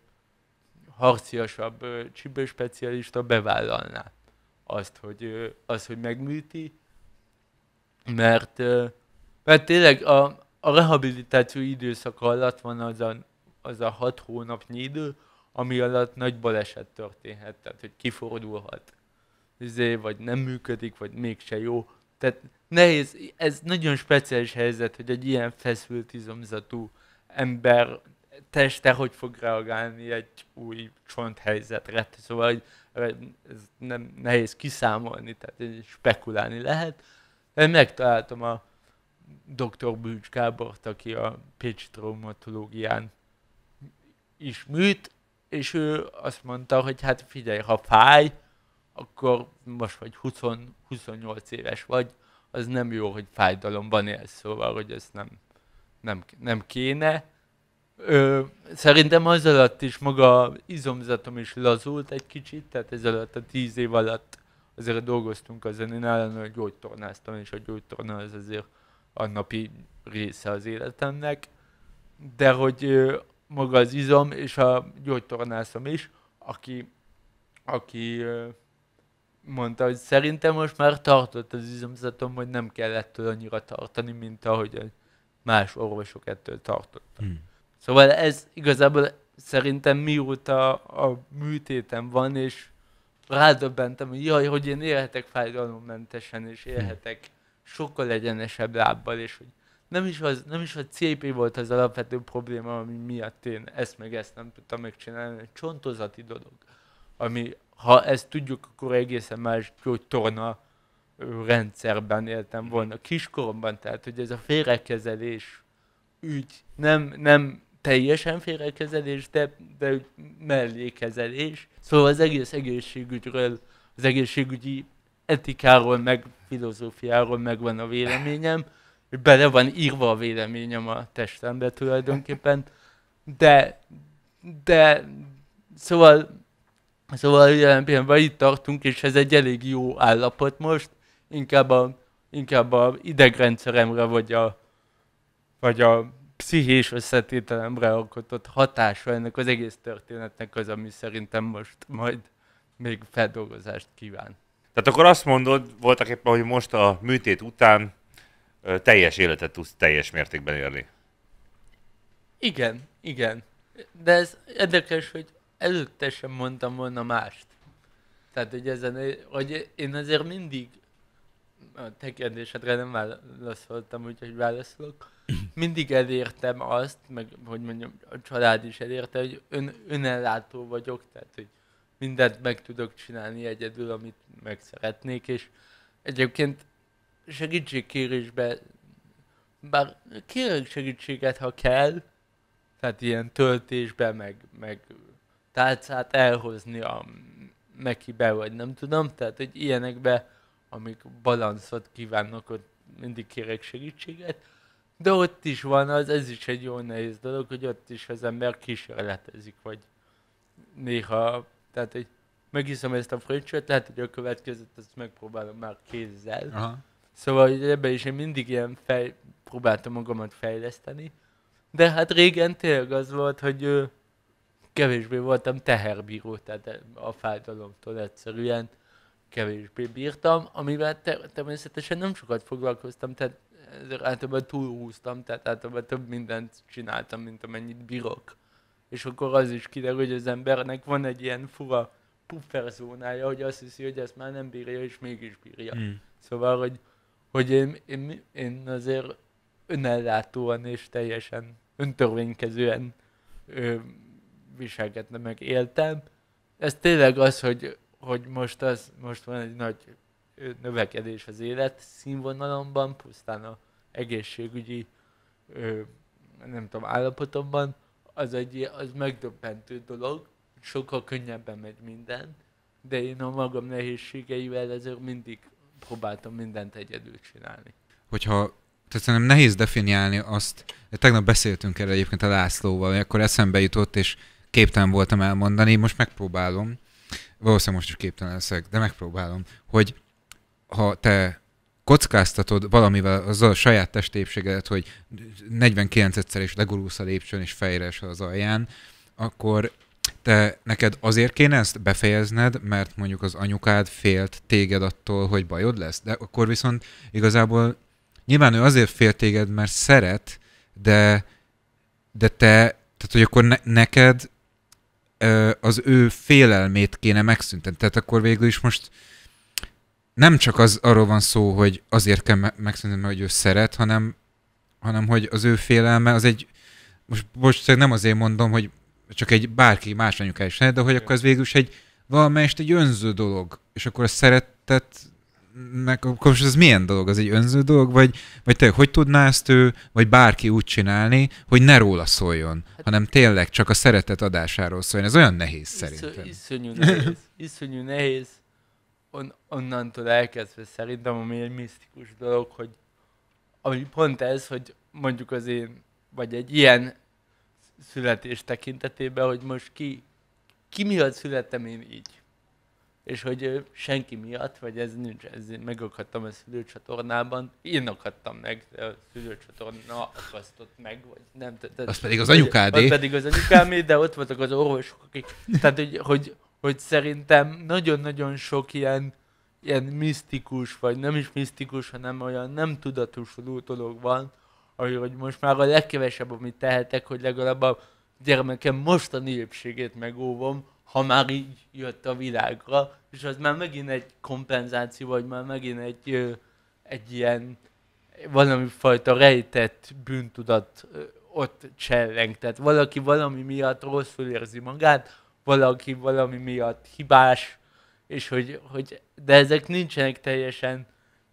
harciasabb csibő specialista bevállalná azt, hogy, azt, hogy megműti, mert, mert tényleg a, a rehabilitáció időszaka alatt van az a, az a hat hónapnyi idő, ami alatt nagy baleset történhet, tehát hogy kifordulhat, izé, vagy nem működik, vagy mégse jó. Tehát nehéz, ez nagyon speciális helyzet, hogy egy ilyen feszült izomzatú ember teste hogy fog reagálni egy új csonthelyzetre. Szóval hogy ez nem nehéz kiszámolni, tehát spekulálni lehet. Én megtaláltam a dr. Bűcs Gábort, aki a Pécsi traumatológián is műt, és ő azt mondta, hogy hát figyelj, ha fáj, akkor most, vagy 20, 28 éves vagy, az nem jó, hogy fájdalomban élsz, szóval, hogy ez nem, nem, nem kéne. Ö, szerintem az alatt is maga izomzatom is lazult egy kicsit, tehát ez alatt a 10 év alatt azért dolgoztunk zenén én hogy gyógytornáztam, és a gyógytorna az azért a napi része az életemnek, de hogy ö, maga az izom és a gyógytornászom is, aki, aki ö, mondta, hogy szerintem most már tartott az izomzatom, hogy nem kellett annyira tartani, mint ahogy más orvosok ettől tartottak. Hmm. Szóval ez igazából szerintem mióta a műtétem van, és rádöbbentem, hogy jaj, hogy én élhetek fájdalommentesen, és hmm. élhetek sokkal egyenesebb lábbal, és hogy nem is, az, nem is a CP volt az alapvető probléma, ami miatt én ezt meg ezt nem tudtam megcsinálni, egy csontozati dolog, ami, ha ezt tudjuk, akkor egészen más torna rendszerben éltem volna kiskoromban, tehát hogy ez a félrekezelés ügy nem, nem teljesen félrekezelés, de, de mellékezelés. Szóval az egész egészségügyről, az egészségügyi etikáról, meg filozófiáról megvan a véleményem, bele van írva a véleményem a testembe tulajdonképpen, de, de szóval Szóval jelen pillanatban itt tartunk, és ez egy elég jó állapot most. Inkább a, inkább a idegrendszeremre, vagy a, vagy a pszichés összetételemre alkotott hatása ennek az egész történetnek az, ami szerintem most majd még feldolgozást kíván. Tehát akkor azt mondod, voltak éppen, hogy most a műtét után teljes életet tudsz teljes mértékben élni. Igen, igen. De ez érdekes, hogy előtte sem mondtam volna mást. Tehát, hogy, ezen, hogy én azért mindig a te kérdésedre nem válaszoltam, úgyhogy válaszolok. Mindig elértem azt, meg hogy mondjam, a család is elérte, hogy ön, önellátó vagyok, tehát hogy mindent meg tudok csinálni egyedül, amit meg szeretnék, és egyébként segítségkérésbe, bár kérek segítséget, ha kell, tehát ilyen töltésbe, meg, meg tálcát elhozni a neki be, vagy nem tudom, tehát hogy ilyenekbe, amik balanszot kívánnak, ott mindig kérek segítséget, de ott is van az, ez is egy jó nehéz dolog, hogy ott is az ember kísérletezik, vagy néha, tehát hogy megiszom ezt a fröccsöt, lehet, hogy a következőt azt megpróbálom már kézzel. Aha. Szóval hogy ebbe is én mindig ilyen fej, próbáltam magamat fejleszteni, de hát régen tényleg az volt, hogy kevésbé voltam teherbíró, tehát a fájdalomtól egyszerűen kevésbé bírtam, amivel természetesen nem sokat foglalkoztam, tehát ezért általában túlhúztam, tehát általában több mindent csináltam, mint amennyit bírok. És akkor az is kiderül, hogy az embernek van egy ilyen fura pufferzónája, hogy azt hiszi, hogy ezt már nem bírja, és mégis bírja. Mm. Szóval, hogy, hogy én, én, én azért önellátóan és teljesen öntörvénykezően ö, viselkedne, meg éltem. Ez tényleg az, hogy, hogy most, az, most van egy nagy növekedés az élet színvonalomban, pusztán a egészségügyi ö, nem tudom, állapotomban, az, egy, az megdöbbentő dolog, sokkal könnyebben megy minden, de én a magam nehézségeivel ezért mindig próbáltam mindent egyedül csinálni. Hogyha tehát szerintem nehéz definiálni azt, tegnap beszéltünk erre egyébként a Lászlóval, akkor eszembe jutott, és képtelen voltam elmondani, most megpróbálom, valószínűleg most is képtelen leszek, de megpróbálom, hogy ha te kockáztatod valamivel azzal a saját testépségedet, hogy 49-szer is legurulsz a lépcsőn és fejre az alján, akkor te neked azért kéne ezt befejezned, mert mondjuk az anyukád félt téged attól, hogy bajod lesz, de akkor viszont igazából nyilván ő azért félt téged, mert szeret, de, de te, tehát hogy akkor ne, neked az ő félelmét kéne megszüntetni. Tehát akkor végül is most nem csak az arról van szó, hogy azért kell megszüntetni, hogy ő szeret, hanem, hanem hogy az ő félelme az egy, most, most nem azért mondom, hogy csak egy bárki más anyukája is lehet, de hogy akkor ez végül is egy valamelyest egy önző dolog, és akkor a szeretet meg akkor most ez milyen dolog? az egy önző dolog? Vagy, vagy te, hogy tudná ezt ő, vagy bárki úgy csinálni, hogy ne róla szóljon, hát, hanem tényleg csak a szeretet adásáról szóljon. Ez olyan nehéz iszony, szerintem. Iszonyú nehéz. iszonyú nehéz. On, onnantól elkezdve szerintem, ami egy misztikus dolog, hogy ami pont ez, hogy mondjuk az én, vagy egy ilyen születés tekintetében, hogy most ki, ki miatt születtem én így és hogy senki miatt, vagy ez nincs, ez megakadtam a szülőcsatornában, én akadtam meg, a szülőcsatorna akasztott meg, vagy nem. Tehát, az pedig az anyukádé. Az eh? pedig az anyukámé, de ott voltak az orvosok, akik, tehát hogy, hogy, hogy szerintem nagyon-nagyon sok ilyen, ilyen misztikus, vagy nem is misztikus, hanem olyan nem tudatosuló dolog van, hogy, hogy most már a legkevesebb, amit tehetek, hogy legalább a gyermekem mostani épségét megóvom, ha már így jött a világra, és az már megint egy kompenzáció, vagy már megint egy, ö, egy ilyen valami fajta rejtett bűntudat ö, ott cselleng. Tehát valaki valami miatt rosszul érzi magát, valaki valami miatt hibás, és hogy, hogy de ezek nincsenek teljesen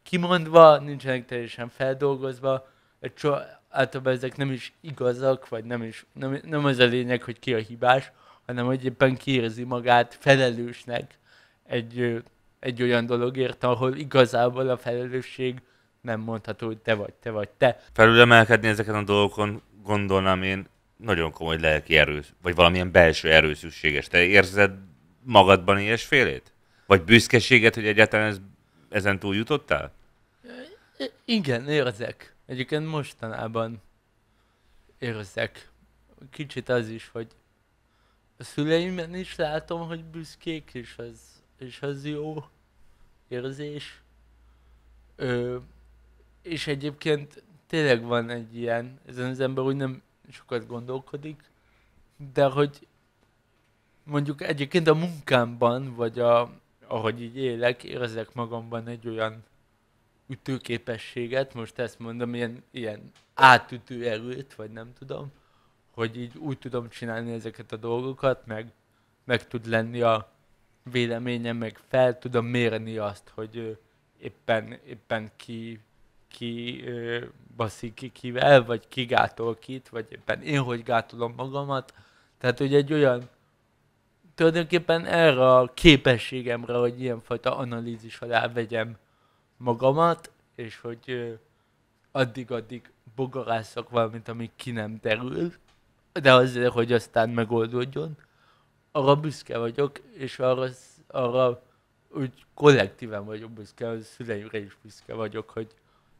kimondva, nincsenek teljesen feldolgozva, csak általában ezek nem is igazak, vagy nem is, nem, nem az a lényeg, hogy ki a hibás, hanem hogy éppen kiérzi magát felelősnek egy, egy olyan dologért, ahol igazából a felelősség nem mondható, hogy te vagy, te vagy te. Felülemelkedni ezeken a dolgokon gondolnám én nagyon komoly lelki erő, vagy valamilyen belső erő szükséges. Te érzed magadban ilyesfélét? Vagy büszkeséget, hogy egyáltalán ez, ezen túl jutottál? Igen, érzek. Egyébként mostanában érzek. Kicsit az is, hogy a szüleimben is látom, hogy büszkék, és az, és az jó érzés. Ö, és egyébként tényleg van egy ilyen, ezen az ember úgy nem sokat gondolkodik, de hogy mondjuk egyébként a munkámban, vagy a, ahogy így élek, érzek magamban egy olyan ütőképességet, most ezt mondom, ilyen, ilyen átütő erőt, vagy nem tudom, hogy így úgy tudom csinálni ezeket a dolgokat, meg meg tud lenni a véleményem, meg fel tudom mérni azt, hogy éppen, éppen ki, ki ö, baszik ki kivel, vagy ki gátol kit, vagy éppen én hogy gátolom magamat. Tehát, hogy egy olyan, tulajdonképpen erre a képességemre, hogy ilyenfajta analízis alá vegyem magamat, és hogy addig-addig bogarászok valamit, ami ki nem derül, de azért, hogy aztán megoldódjon, arra büszke vagyok, és arra, arra úgy kollektíven vagyok büszke, a szüleimre is büszke vagyok, hogy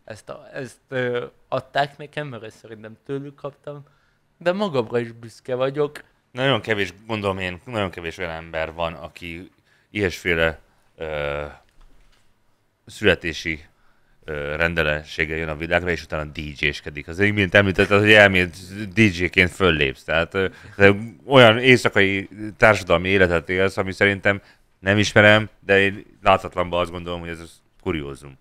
ezt, a, ezt ö, adták nekem, mert ezt szerintem tőlük kaptam, de magamra is büszke vagyok. Nagyon kevés, gondolom én, nagyon kevés olyan ember van, aki ilyesféle ö, születési rendelensége jön a világra, és utána DJ-skedik. Az én mint az hogy elmélt DJ-ként föllépsz. Tehát olyan éjszakai társadalmi életet élsz, ami szerintem nem ismerem, de én láthatatlanban azt gondolom, hogy ez az kuriózum.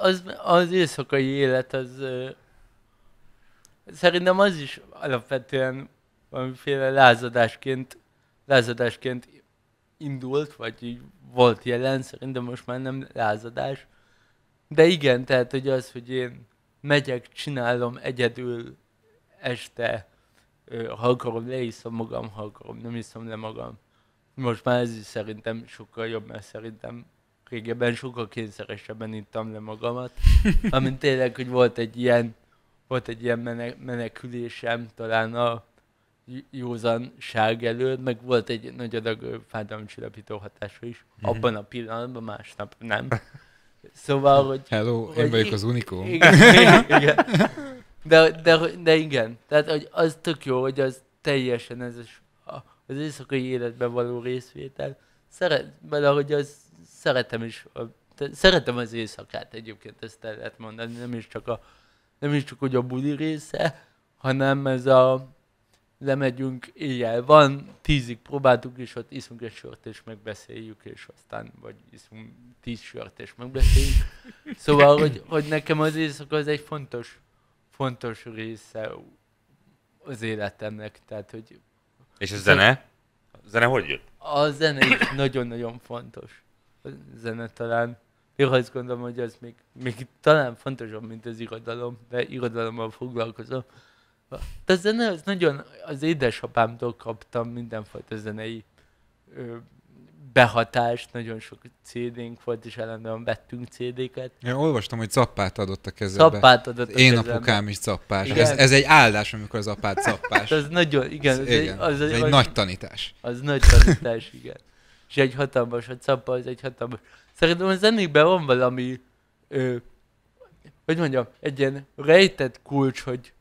Az, az éjszakai élet az szerintem az is alapvetően valamiféle lázadásként, lázadásként indult, vagy így volt jelen, szerintem most már nem lázadás, de igen, tehát hogy az, hogy én megyek, csinálom egyedül este, ha akarom, leiszom magam, ha akarom, nem iszom le magam. Most már ez is szerintem sokkal jobb, mert szerintem régebben sokkal kényszeresebben ittam le magamat, amint tényleg, hogy volt egy ilyen, volt egy ilyen menek, menekülésem talán a józanság előtt, meg volt egy nagy adag fájdalomcsillapító hatása is, mm-hmm. abban a pillanatban, másnap nem. Szóval, hogy... Hello, hogy én vagyok az unikó. Igen, igen. De, de, de igen, tehát hogy az tök jó, hogy az teljesen ez az éjszakai életben való részvétel. Szeret, valahogy az szeretem is, a, szeretem az éjszakát egyébként, ezt el lehet mondani, nem is csak, a, nem is csak hogy a buli része, hanem ez a, lemegyünk éjjel van, tízig próbáltuk, és ott iszunk egy sört, és megbeszéljük, és aztán, vagy iszunk tíz sört, és megbeszéljük. Szóval, hogy, hogy nekem az éjszaka az egy fontos, fontos része az életemnek, tehát, hogy... És a zene? A zene hogy jött? A zene is nagyon-nagyon fontos. A zene talán... Én azt gondolom, hogy ez még, még talán fontosabb, mint az irodalom, de irodalommal foglalkozom. De zene az nagyon, az édesapámtól kaptam mindenfajta zenei ö, behatást, nagyon sok CD-nk volt, és ellenően vettünk CD-ket. Ja, olvastam, hogy zappát adott a kezembe. Zappát adott a Én kezembe. apukám is zappás. Ez, ez, egy áldás, amikor az apát hát zappás. ez nagyon, igen. Ez, igen. Az, az, ez egy az, nagy tanítás. Az nagy tanítás, igen. És egy hatalmas, a zappa az egy hatalmas. Szerintem a zenékben van valami, ö, hogy mondjam, egy ilyen rejtett kulcs, hogy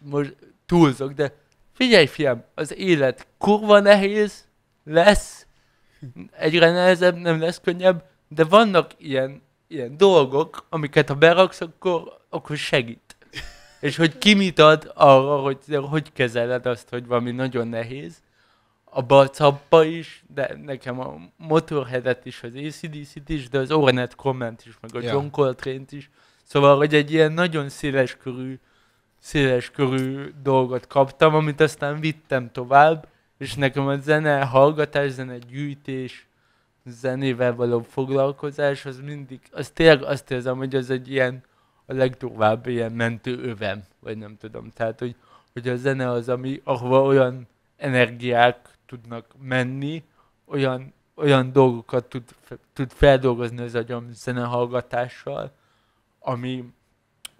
most túlzok, de figyelj fiam, az élet kurva nehéz, lesz, egyre nehezebb, nem lesz könnyebb, de vannak ilyen, ilyen dolgok, amiket ha beraksz, akkor, akkor segít. És hogy ki mit ad arra, hogy hogy kezeled azt, hogy valami nagyon nehéz. A balcappa is, de nekem a Motorheadet is, az acdc is, de az Ornette komment is, meg a yeah. John Coltrane-t is. Szóval, hogy egy ilyen nagyon széles körű széles körű dolgot kaptam, amit aztán vittem tovább, és nekem a zene hallgatás, zene gyűjtés, zenével való foglalkozás, az mindig, az tényleg azt érzem, hogy az egy ilyen, a legtovább ilyen mentő övem, vagy nem tudom, tehát, hogy, hogy a zene az, ami, ahova olyan energiák tudnak menni, olyan, olyan dolgokat tud, tud feldolgozni az agyam zenehallgatással, ami,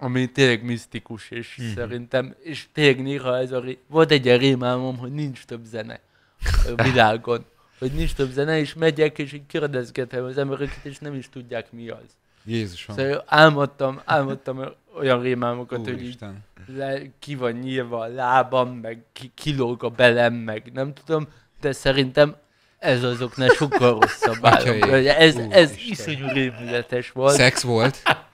ami tényleg misztikus, és mm-hmm. szerintem, és tényleg néha ez a, ré... volt egy ilyen rémálmom, hogy nincs több zene a világon, hogy nincs több zene, és megyek, és így kérdezgetem az embereket, és nem is tudják mi az. Jézusom. Szóval álmodtam, álmodtam olyan rémálmokat, Úr hogy Isten. így le, ki van nyílva a lábam, meg ki, kilóg a belem, meg nem tudom, de szerintem ez azoknál sokkal rosszabb álom. Ez, ez iszonyú rémületes volt. Szex volt?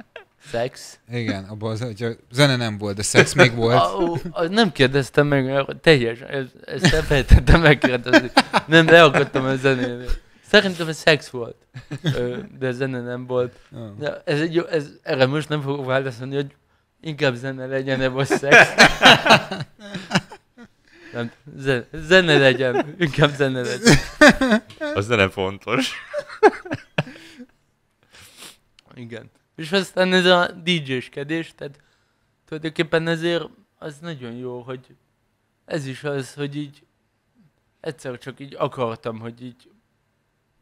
Szex. Igen, abban az, hogy a zene nem volt, de szex még volt. A, ó, a, nem kérdeztem meg, mert teljesen, ezt, ezt elfelejtettem megkérdezni. Nem, leakadtam a zenénél. Szerintem ez szex volt, de zene nem volt. De ez egy, ez, erre most nem fogok válaszolni, hogy inkább zene legyen, nem vagy szex. Nem, zene, zene legyen, inkább zene legyen. Az zene fontos. Igen. És aztán ez a DJ-skedés, tehát tulajdonképpen ezért az nagyon jó, hogy ez is az, hogy így egyszer csak így akartam, hogy így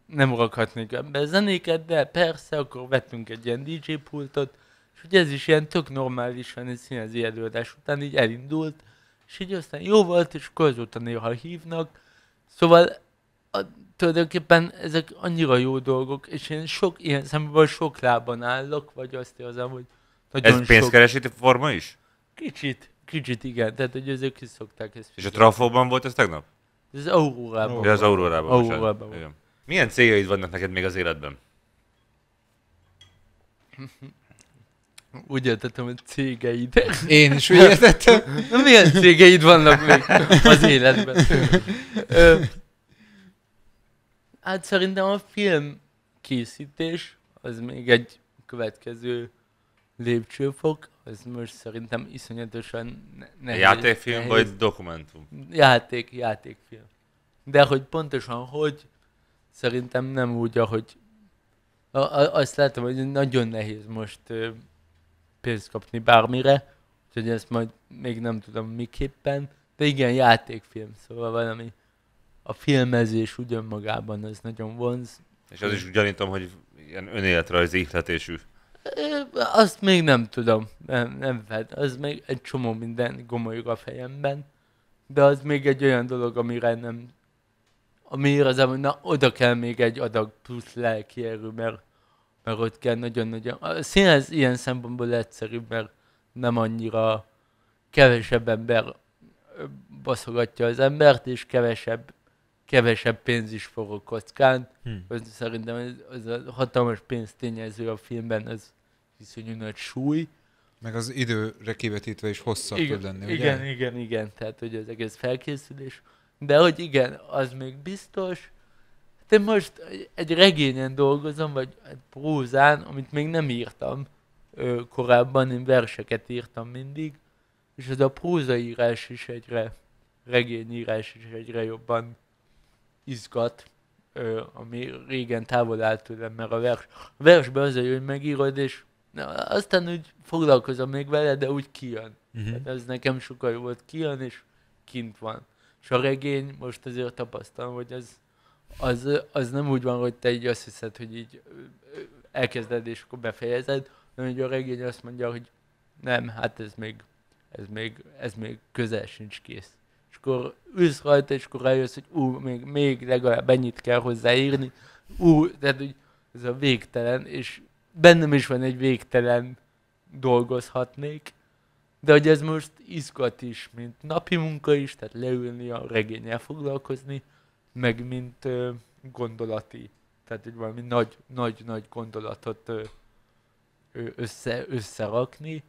nem rakhatnék ebbe zenéket, de persze, akkor vettünk egy ilyen DJ pultot, és hogy ez is ilyen tök normálisan egy színezi előadás után így elindult, és így aztán jó volt, és akkor azóta néha hívnak, szóval a tulajdonképpen ezek annyira jó dolgok, és én sok ilyen szemben sok lábban állok, vagy azt érzem, hogy nagyon Ez pénzkeresíti sok... forma is? Kicsit, kicsit igen, tehát hogy ezek is szokták ezt. És a trafóban volt ez tegnap? Ez az Aurórában. Ez az Aurórában. Aurórában. Igen. Milyen céljaid vannak neked még az életben? Úgy értettem, hogy cégeid. Én is úgy értettem. Na milyen cégeid vannak még az életben? Hát szerintem a film készítés az még egy következő lépcsőfok, ez most szerintem iszonyatosan nehéz. Játékfilm nehéz. vagy dokumentum? Játék, játékfilm. De hogy pontosan hogy, szerintem nem úgy, ahogy a, a, azt látom, hogy nagyon nehéz most ö, pénzt kapni bármire, úgyhogy ezt majd még nem tudom miképpen, de igen, játékfilm, szóval valami a filmezés úgy önmagában az nagyon vonz. És az is gyanítom, hogy ilyen önéletrajzi ihletésű. Azt még nem tudom, nem, nem fed. Az még egy csomó minden gomolyog a fejemben, de az még egy olyan dolog, amire nem, ami az, hogy na, oda kell még egy adag plusz lelki erő, mert, mert ott kell nagyon-nagyon... A színház ilyen szempontból egyszerűbb, mert nem annyira kevesebb ember baszogatja az embert, és kevesebb kevesebb pénz is a kockán. Hmm. Az, szerintem ez, az a hatalmas pénztényező a filmben, az viszonyú nagy súly. Meg az időre kivetítve is hosszabb igen, tud lenni, ugye? Igen, igen, igen. Tehát, hogy az egész felkészülés. De hogy igen, az még biztos. Hát én most egy regényen dolgozom, vagy egy prózán, amit még nem írtam ö, korábban, én verseket írtam mindig, és az a prózaírás is egyre, regényírás is egyre jobban izgat, ö, ami régen távol állt tőlem, mert a vers, a versben az, hogy megírod, és na, aztán úgy foglalkozom még vele, de úgy kijön. Uh-huh. Tehát ez nekem sokkal jó volt, kijön, és kint van. És a regény, most azért tapasztalom, hogy az, az, az nem úgy van, hogy te így azt hiszed, hogy így elkezded és akkor befejezed, hanem hogy a regény azt mondja, hogy nem, hát ez még, ez még, ez még közel sincs kész akkor ülsz rajta, és akkor rájössz, hogy ú, még, még legalább ennyit kell hozzáírni. Ú, tehát hogy ez a végtelen, és bennem is van egy végtelen dolgozhatnék, de hogy ez most izgat is, mint napi munka is, tehát leülni a regényel foglalkozni, meg mint ö, gondolati, tehát egy valami nagy-nagy gondolatot ö, össze, összerakni.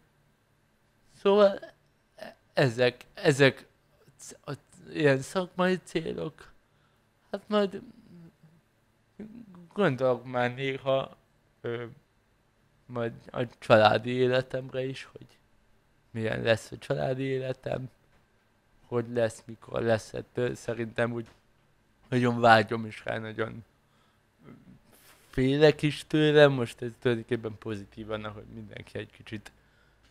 Szóval e, ezek, ezek a, ilyen szakmai célok, hát majd gondolok már néha ö, majd a családi életemre is, hogy milyen lesz a családi életem, hogy lesz, mikor lesz, Hát, szerintem úgy nagyon vágyom is, rá nagyon félek is tőle, most ez tulajdonképpen pozitívan, ahogy mindenki egy kicsit,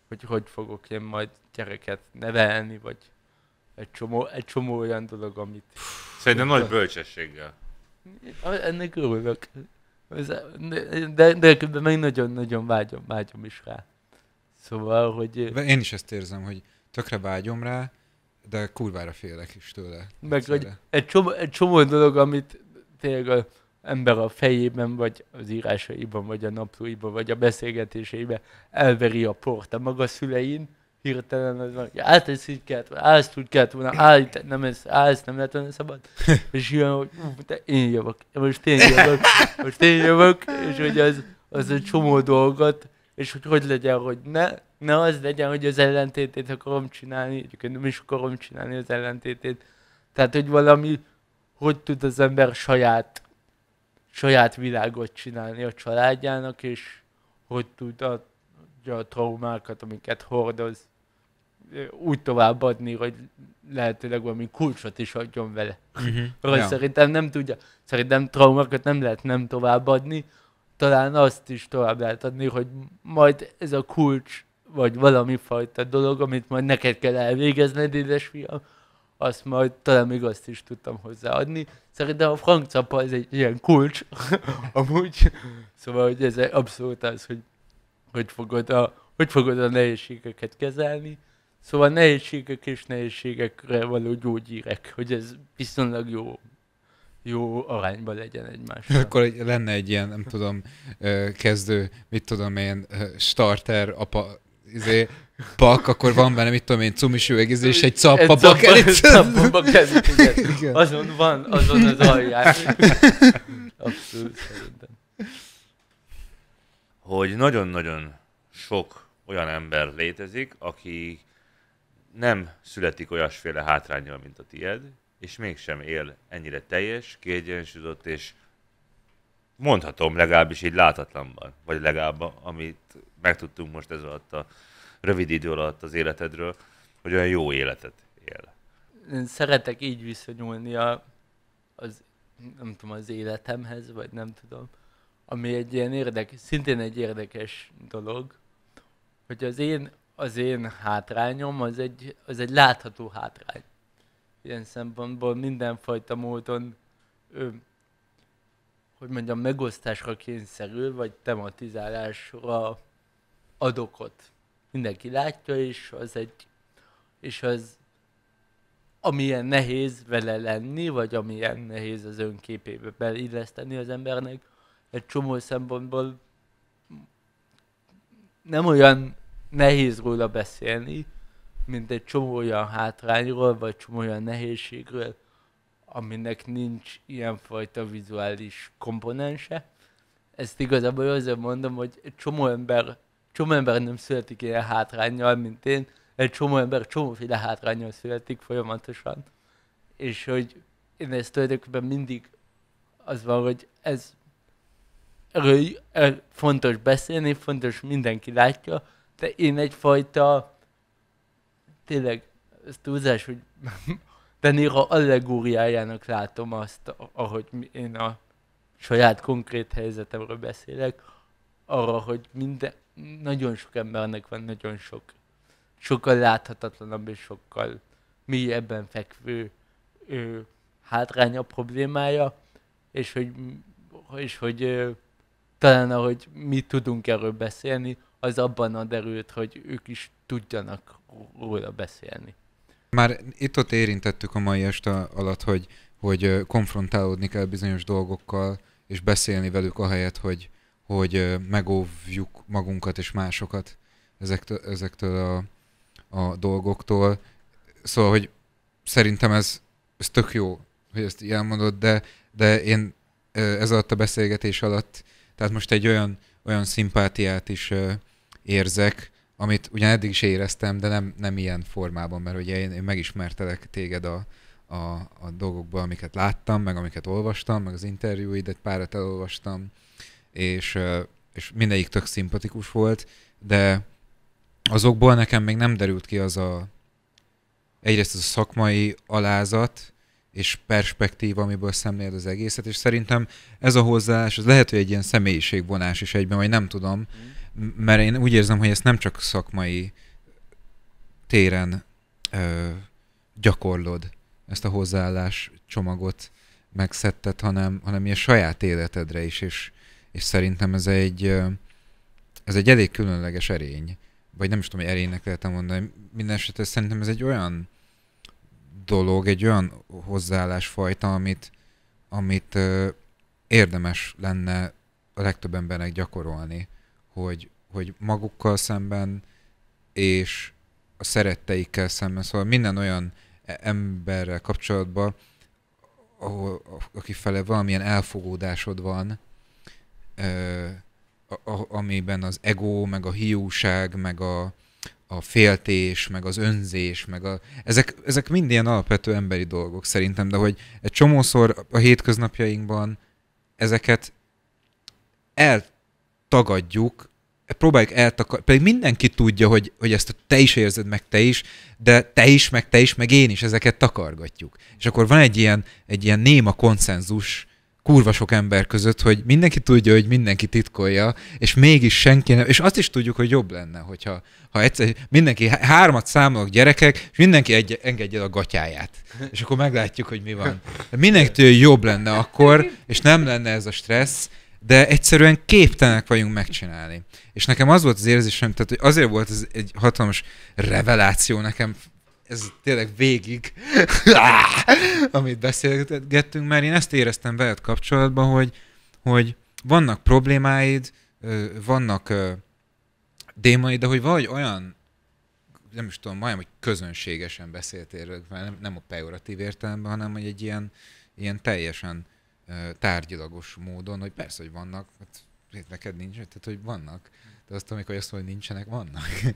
hogy hogy fogok én majd gyereket nevelni, vagy egy csomó, egy csomó olyan dolog, amit... Szerintem nagy bölcsességgel. Ennek örülök. De, de, de meg nagyon-nagyon vágyom, vágyom is rá. Szóval, hogy... Én is ezt érzem, hogy tökre vágyom rá, de kurvára félek is tőle. Meg hogy egy csomó, egy csomó dolog, amit tényleg az ember a fejében, vagy az írásaiban, vagy a naplóiban, vagy a beszélgetéseiben elveri a port a maga szülein, hirtelen az van, hát ezt így kellett volna, ezt úgy kellett volna, á, nem ez, á, ezt nem lehet volna szabad. És ilyen, hogy te én jövök, most én jövök, most én jövök, és hogy az, az egy csomó dolgot, és hogy hogy legyen, hogy ne, ne az legyen, hogy az ellentétét akarom csinálni, egyébként nem is akarom csinálni az ellentétét. Tehát, hogy valami, hogy tud az ember saját, saját világot csinálni a családjának, és hogy tud a, a traumákat, amiket hordoz, úgy továbbadni, hogy lehetőleg valami kulcsot is adjon vele. Uh-huh. Vagy ja. szerintem nem tudja, szerintem traumákat nem lehet nem továbbadni, talán azt is tovább lehet adni, hogy majd ez a kulcs, vagy valami fajta dolog, amit majd neked kell elvégezned, édesfiam, azt majd talán még azt is tudtam hozzáadni. Szerintem a Frank Capa ez egy ilyen kulcs, amúgy. Szóval, hogy ez abszolút az, hogy hogy fogod a, hogy fogod a nehézségeket kezelni. Szóval nehézségek és nehézségekre való gyógyírek, hogy ez viszonylag jó jó arányban legyen egymással. Akkor egy, lenne egy ilyen, nem tudom, kezdő, mit tudom én, starter, apa, izé, pak, akkor van benne, mit tudom én, cumis üvegizés, és egy cappa pak. Azon van, azon az alján. Abszolút szerintem. Hogy nagyon-nagyon sok olyan ember létezik, aki nem születik olyasféle hátrányjal, mint a tied, és mégsem él ennyire teljes, kiegyensúlyozott, és mondhatom legalábbis így látatlanban, vagy legalább amit megtudtunk most ez alatt a rövid idő alatt az életedről, hogy olyan jó életet él. Én szeretek így visszanyúlni a, az, nem tudom, az életemhez, vagy nem tudom, ami egy ilyen érdekes, szintén egy érdekes dolog, hogy az én az én hátrányom az egy, az egy látható hátrány. Ilyen szempontból mindenfajta módon, ő, hogy mondjam, megosztásra kényszerül, vagy tematizálásra adokot. Mindenki látja, és az egy, és az amilyen nehéz vele lenni, vagy amilyen nehéz az önképébe beilleszteni az embernek, egy csomó szempontból nem olyan nehéz róla beszélni, mint egy csomó olyan hátrányról, vagy csomó olyan nehézségről, aminek nincs ilyenfajta vizuális komponense. Ezt igazából azért mondom, hogy egy csomó ember, csomó ember nem születik ilyen hátrányjal, mint én, egy csomó ember csomóféle hátrányjal születik folyamatosan. És hogy én ezt tulajdonképpen mindig az van, hogy ez erről, erről fontos beszélni, fontos mindenki látja, de én egyfajta, tényleg, ez túlzás, hogy de néha allegóriájának látom azt, ahogy én a saját konkrét helyzetemről beszélek, arra, hogy minden, nagyon sok embernek van nagyon sok, sokkal láthatatlanabb és sokkal mélyebben fekvő ő, hátránya, problémája, és hogy, és hogy ő, talán ahogy mi tudunk erről beszélni, az abban a derült, hogy ők is tudjanak róla beszélni. Már itt-ott érintettük a mai este alatt, hogy, hogy konfrontálódni kell bizonyos dolgokkal, és beszélni velük ahelyett, hogy, hogy megóvjuk magunkat és másokat ezektől, ezektől a, a dolgoktól. Szóval, hogy szerintem ez, ez tök jó, hogy ezt így elmondod, de, de én ez alatt a beszélgetés alatt, tehát most egy olyan, olyan szimpátiát is érzek, amit ugyan eddig is éreztem, de nem, nem ilyen formában, mert ugye én, én megismertelek téged a, a, a dolgokból, amiket láttam, meg amiket olvastam, meg az interjúidet párat elolvastam, és, és mindegyik tök szimpatikus volt, de azokból nekem még nem derült ki az a egyrészt az a szakmai alázat, és perspektíva, amiből szemléled az egészet, és szerintem ez a hozzáállás, ez lehet, hogy egy ilyen személyiségvonás is egyben, vagy nem tudom, mm mert én úgy érzem, hogy ezt nem csak szakmai téren ö, gyakorlod, ezt a hozzáállás csomagot megszettet, hanem, hanem ilyen saját életedre is, és, és szerintem ez egy, ez egy elég különleges erény, vagy nem is tudom, hogy erénynek lehetem mondani, minden esetre szerintem ez egy olyan dolog, egy olyan hozzáállásfajta, amit, amit ö, érdemes lenne a legtöbb embernek gyakorolni hogy, hogy magukkal szemben és a szeretteikkel szemben, szóval minden olyan e- emberrel kapcsolatban, ahol, aki fele valamilyen elfogódásod van, ö, a, a, amiben az ego, meg a hiúság, meg a, a féltés, meg az önzés, meg a, ezek, ezek mind ilyen alapvető emberi dolgok szerintem, de hogy egy csomószor a hétköznapjainkban ezeket el tagadjuk, próbáljuk eltakarni, pedig mindenki tudja, hogy, hogy ezt te is érzed, meg te is, de te is, meg te is, meg én is ezeket takargatjuk. És akkor van egy ilyen, egy ilyen néma konszenzus, kurva sok ember között, hogy mindenki tudja, hogy mindenki titkolja, és mégis senki nem, és azt is tudjuk, hogy jobb lenne, hogyha ha egyszer, mindenki hármat számolok gyerekek, és mindenki egy, engedje a gatyáját, és akkor meglátjuk, hogy mi van. De mindenkitől jobb lenne akkor, és nem lenne ez a stressz, de egyszerűen képtelenek vagyunk megcsinálni. És nekem az volt az érzésem, tehát hogy azért volt ez egy hatalmas reveláció nekem, ez tényleg végig, amit beszélgettünk, mert én ezt éreztem veled kapcsolatban, hogy, hogy vannak problémáid, vannak démaid, de hogy vagy olyan nem is tudom, majdnem, hogy közönségesen beszéltél, nem, nem a pejoratív értelemben, hanem hogy egy ilyen, ilyen teljesen tárgyilagos módon, hogy persze, hogy vannak, hát neked nincs, tehát hogy vannak. De azt, amikor azt mondja, hogy nincsenek, vannak.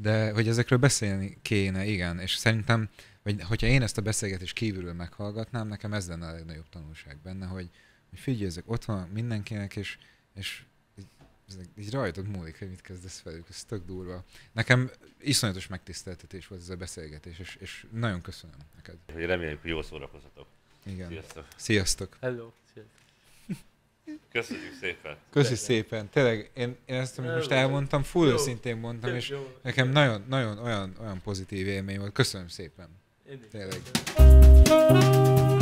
De hogy ezekről beszélni kéne, igen. És szerintem, vagy hogyha én ezt a beszélgetést kívülről meghallgatnám, nekem ez lenne a legnagyobb tanulság benne, hogy, hogy figyelj, ezek ott van mindenkinek, és, és így, így rajtad múlik, hogy mit kezdesz velük, ez tök durva. Nekem iszonyatos megtiszteltetés volt ez a beszélgetés, és, és nagyon köszönöm neked. remélem, hogy jól szórakozatok. Igen. Sziasztok. Sziasztok. Hello. Köszönjük szépen. Köszönjük szépen. Tényleg, én, én ezt, amit most elmondtam, full jó. szintén mondtam, és nekem nagyon, nagyon olyan, olyan pozitív élmény volt. Köszönöm szépen. Tényleg.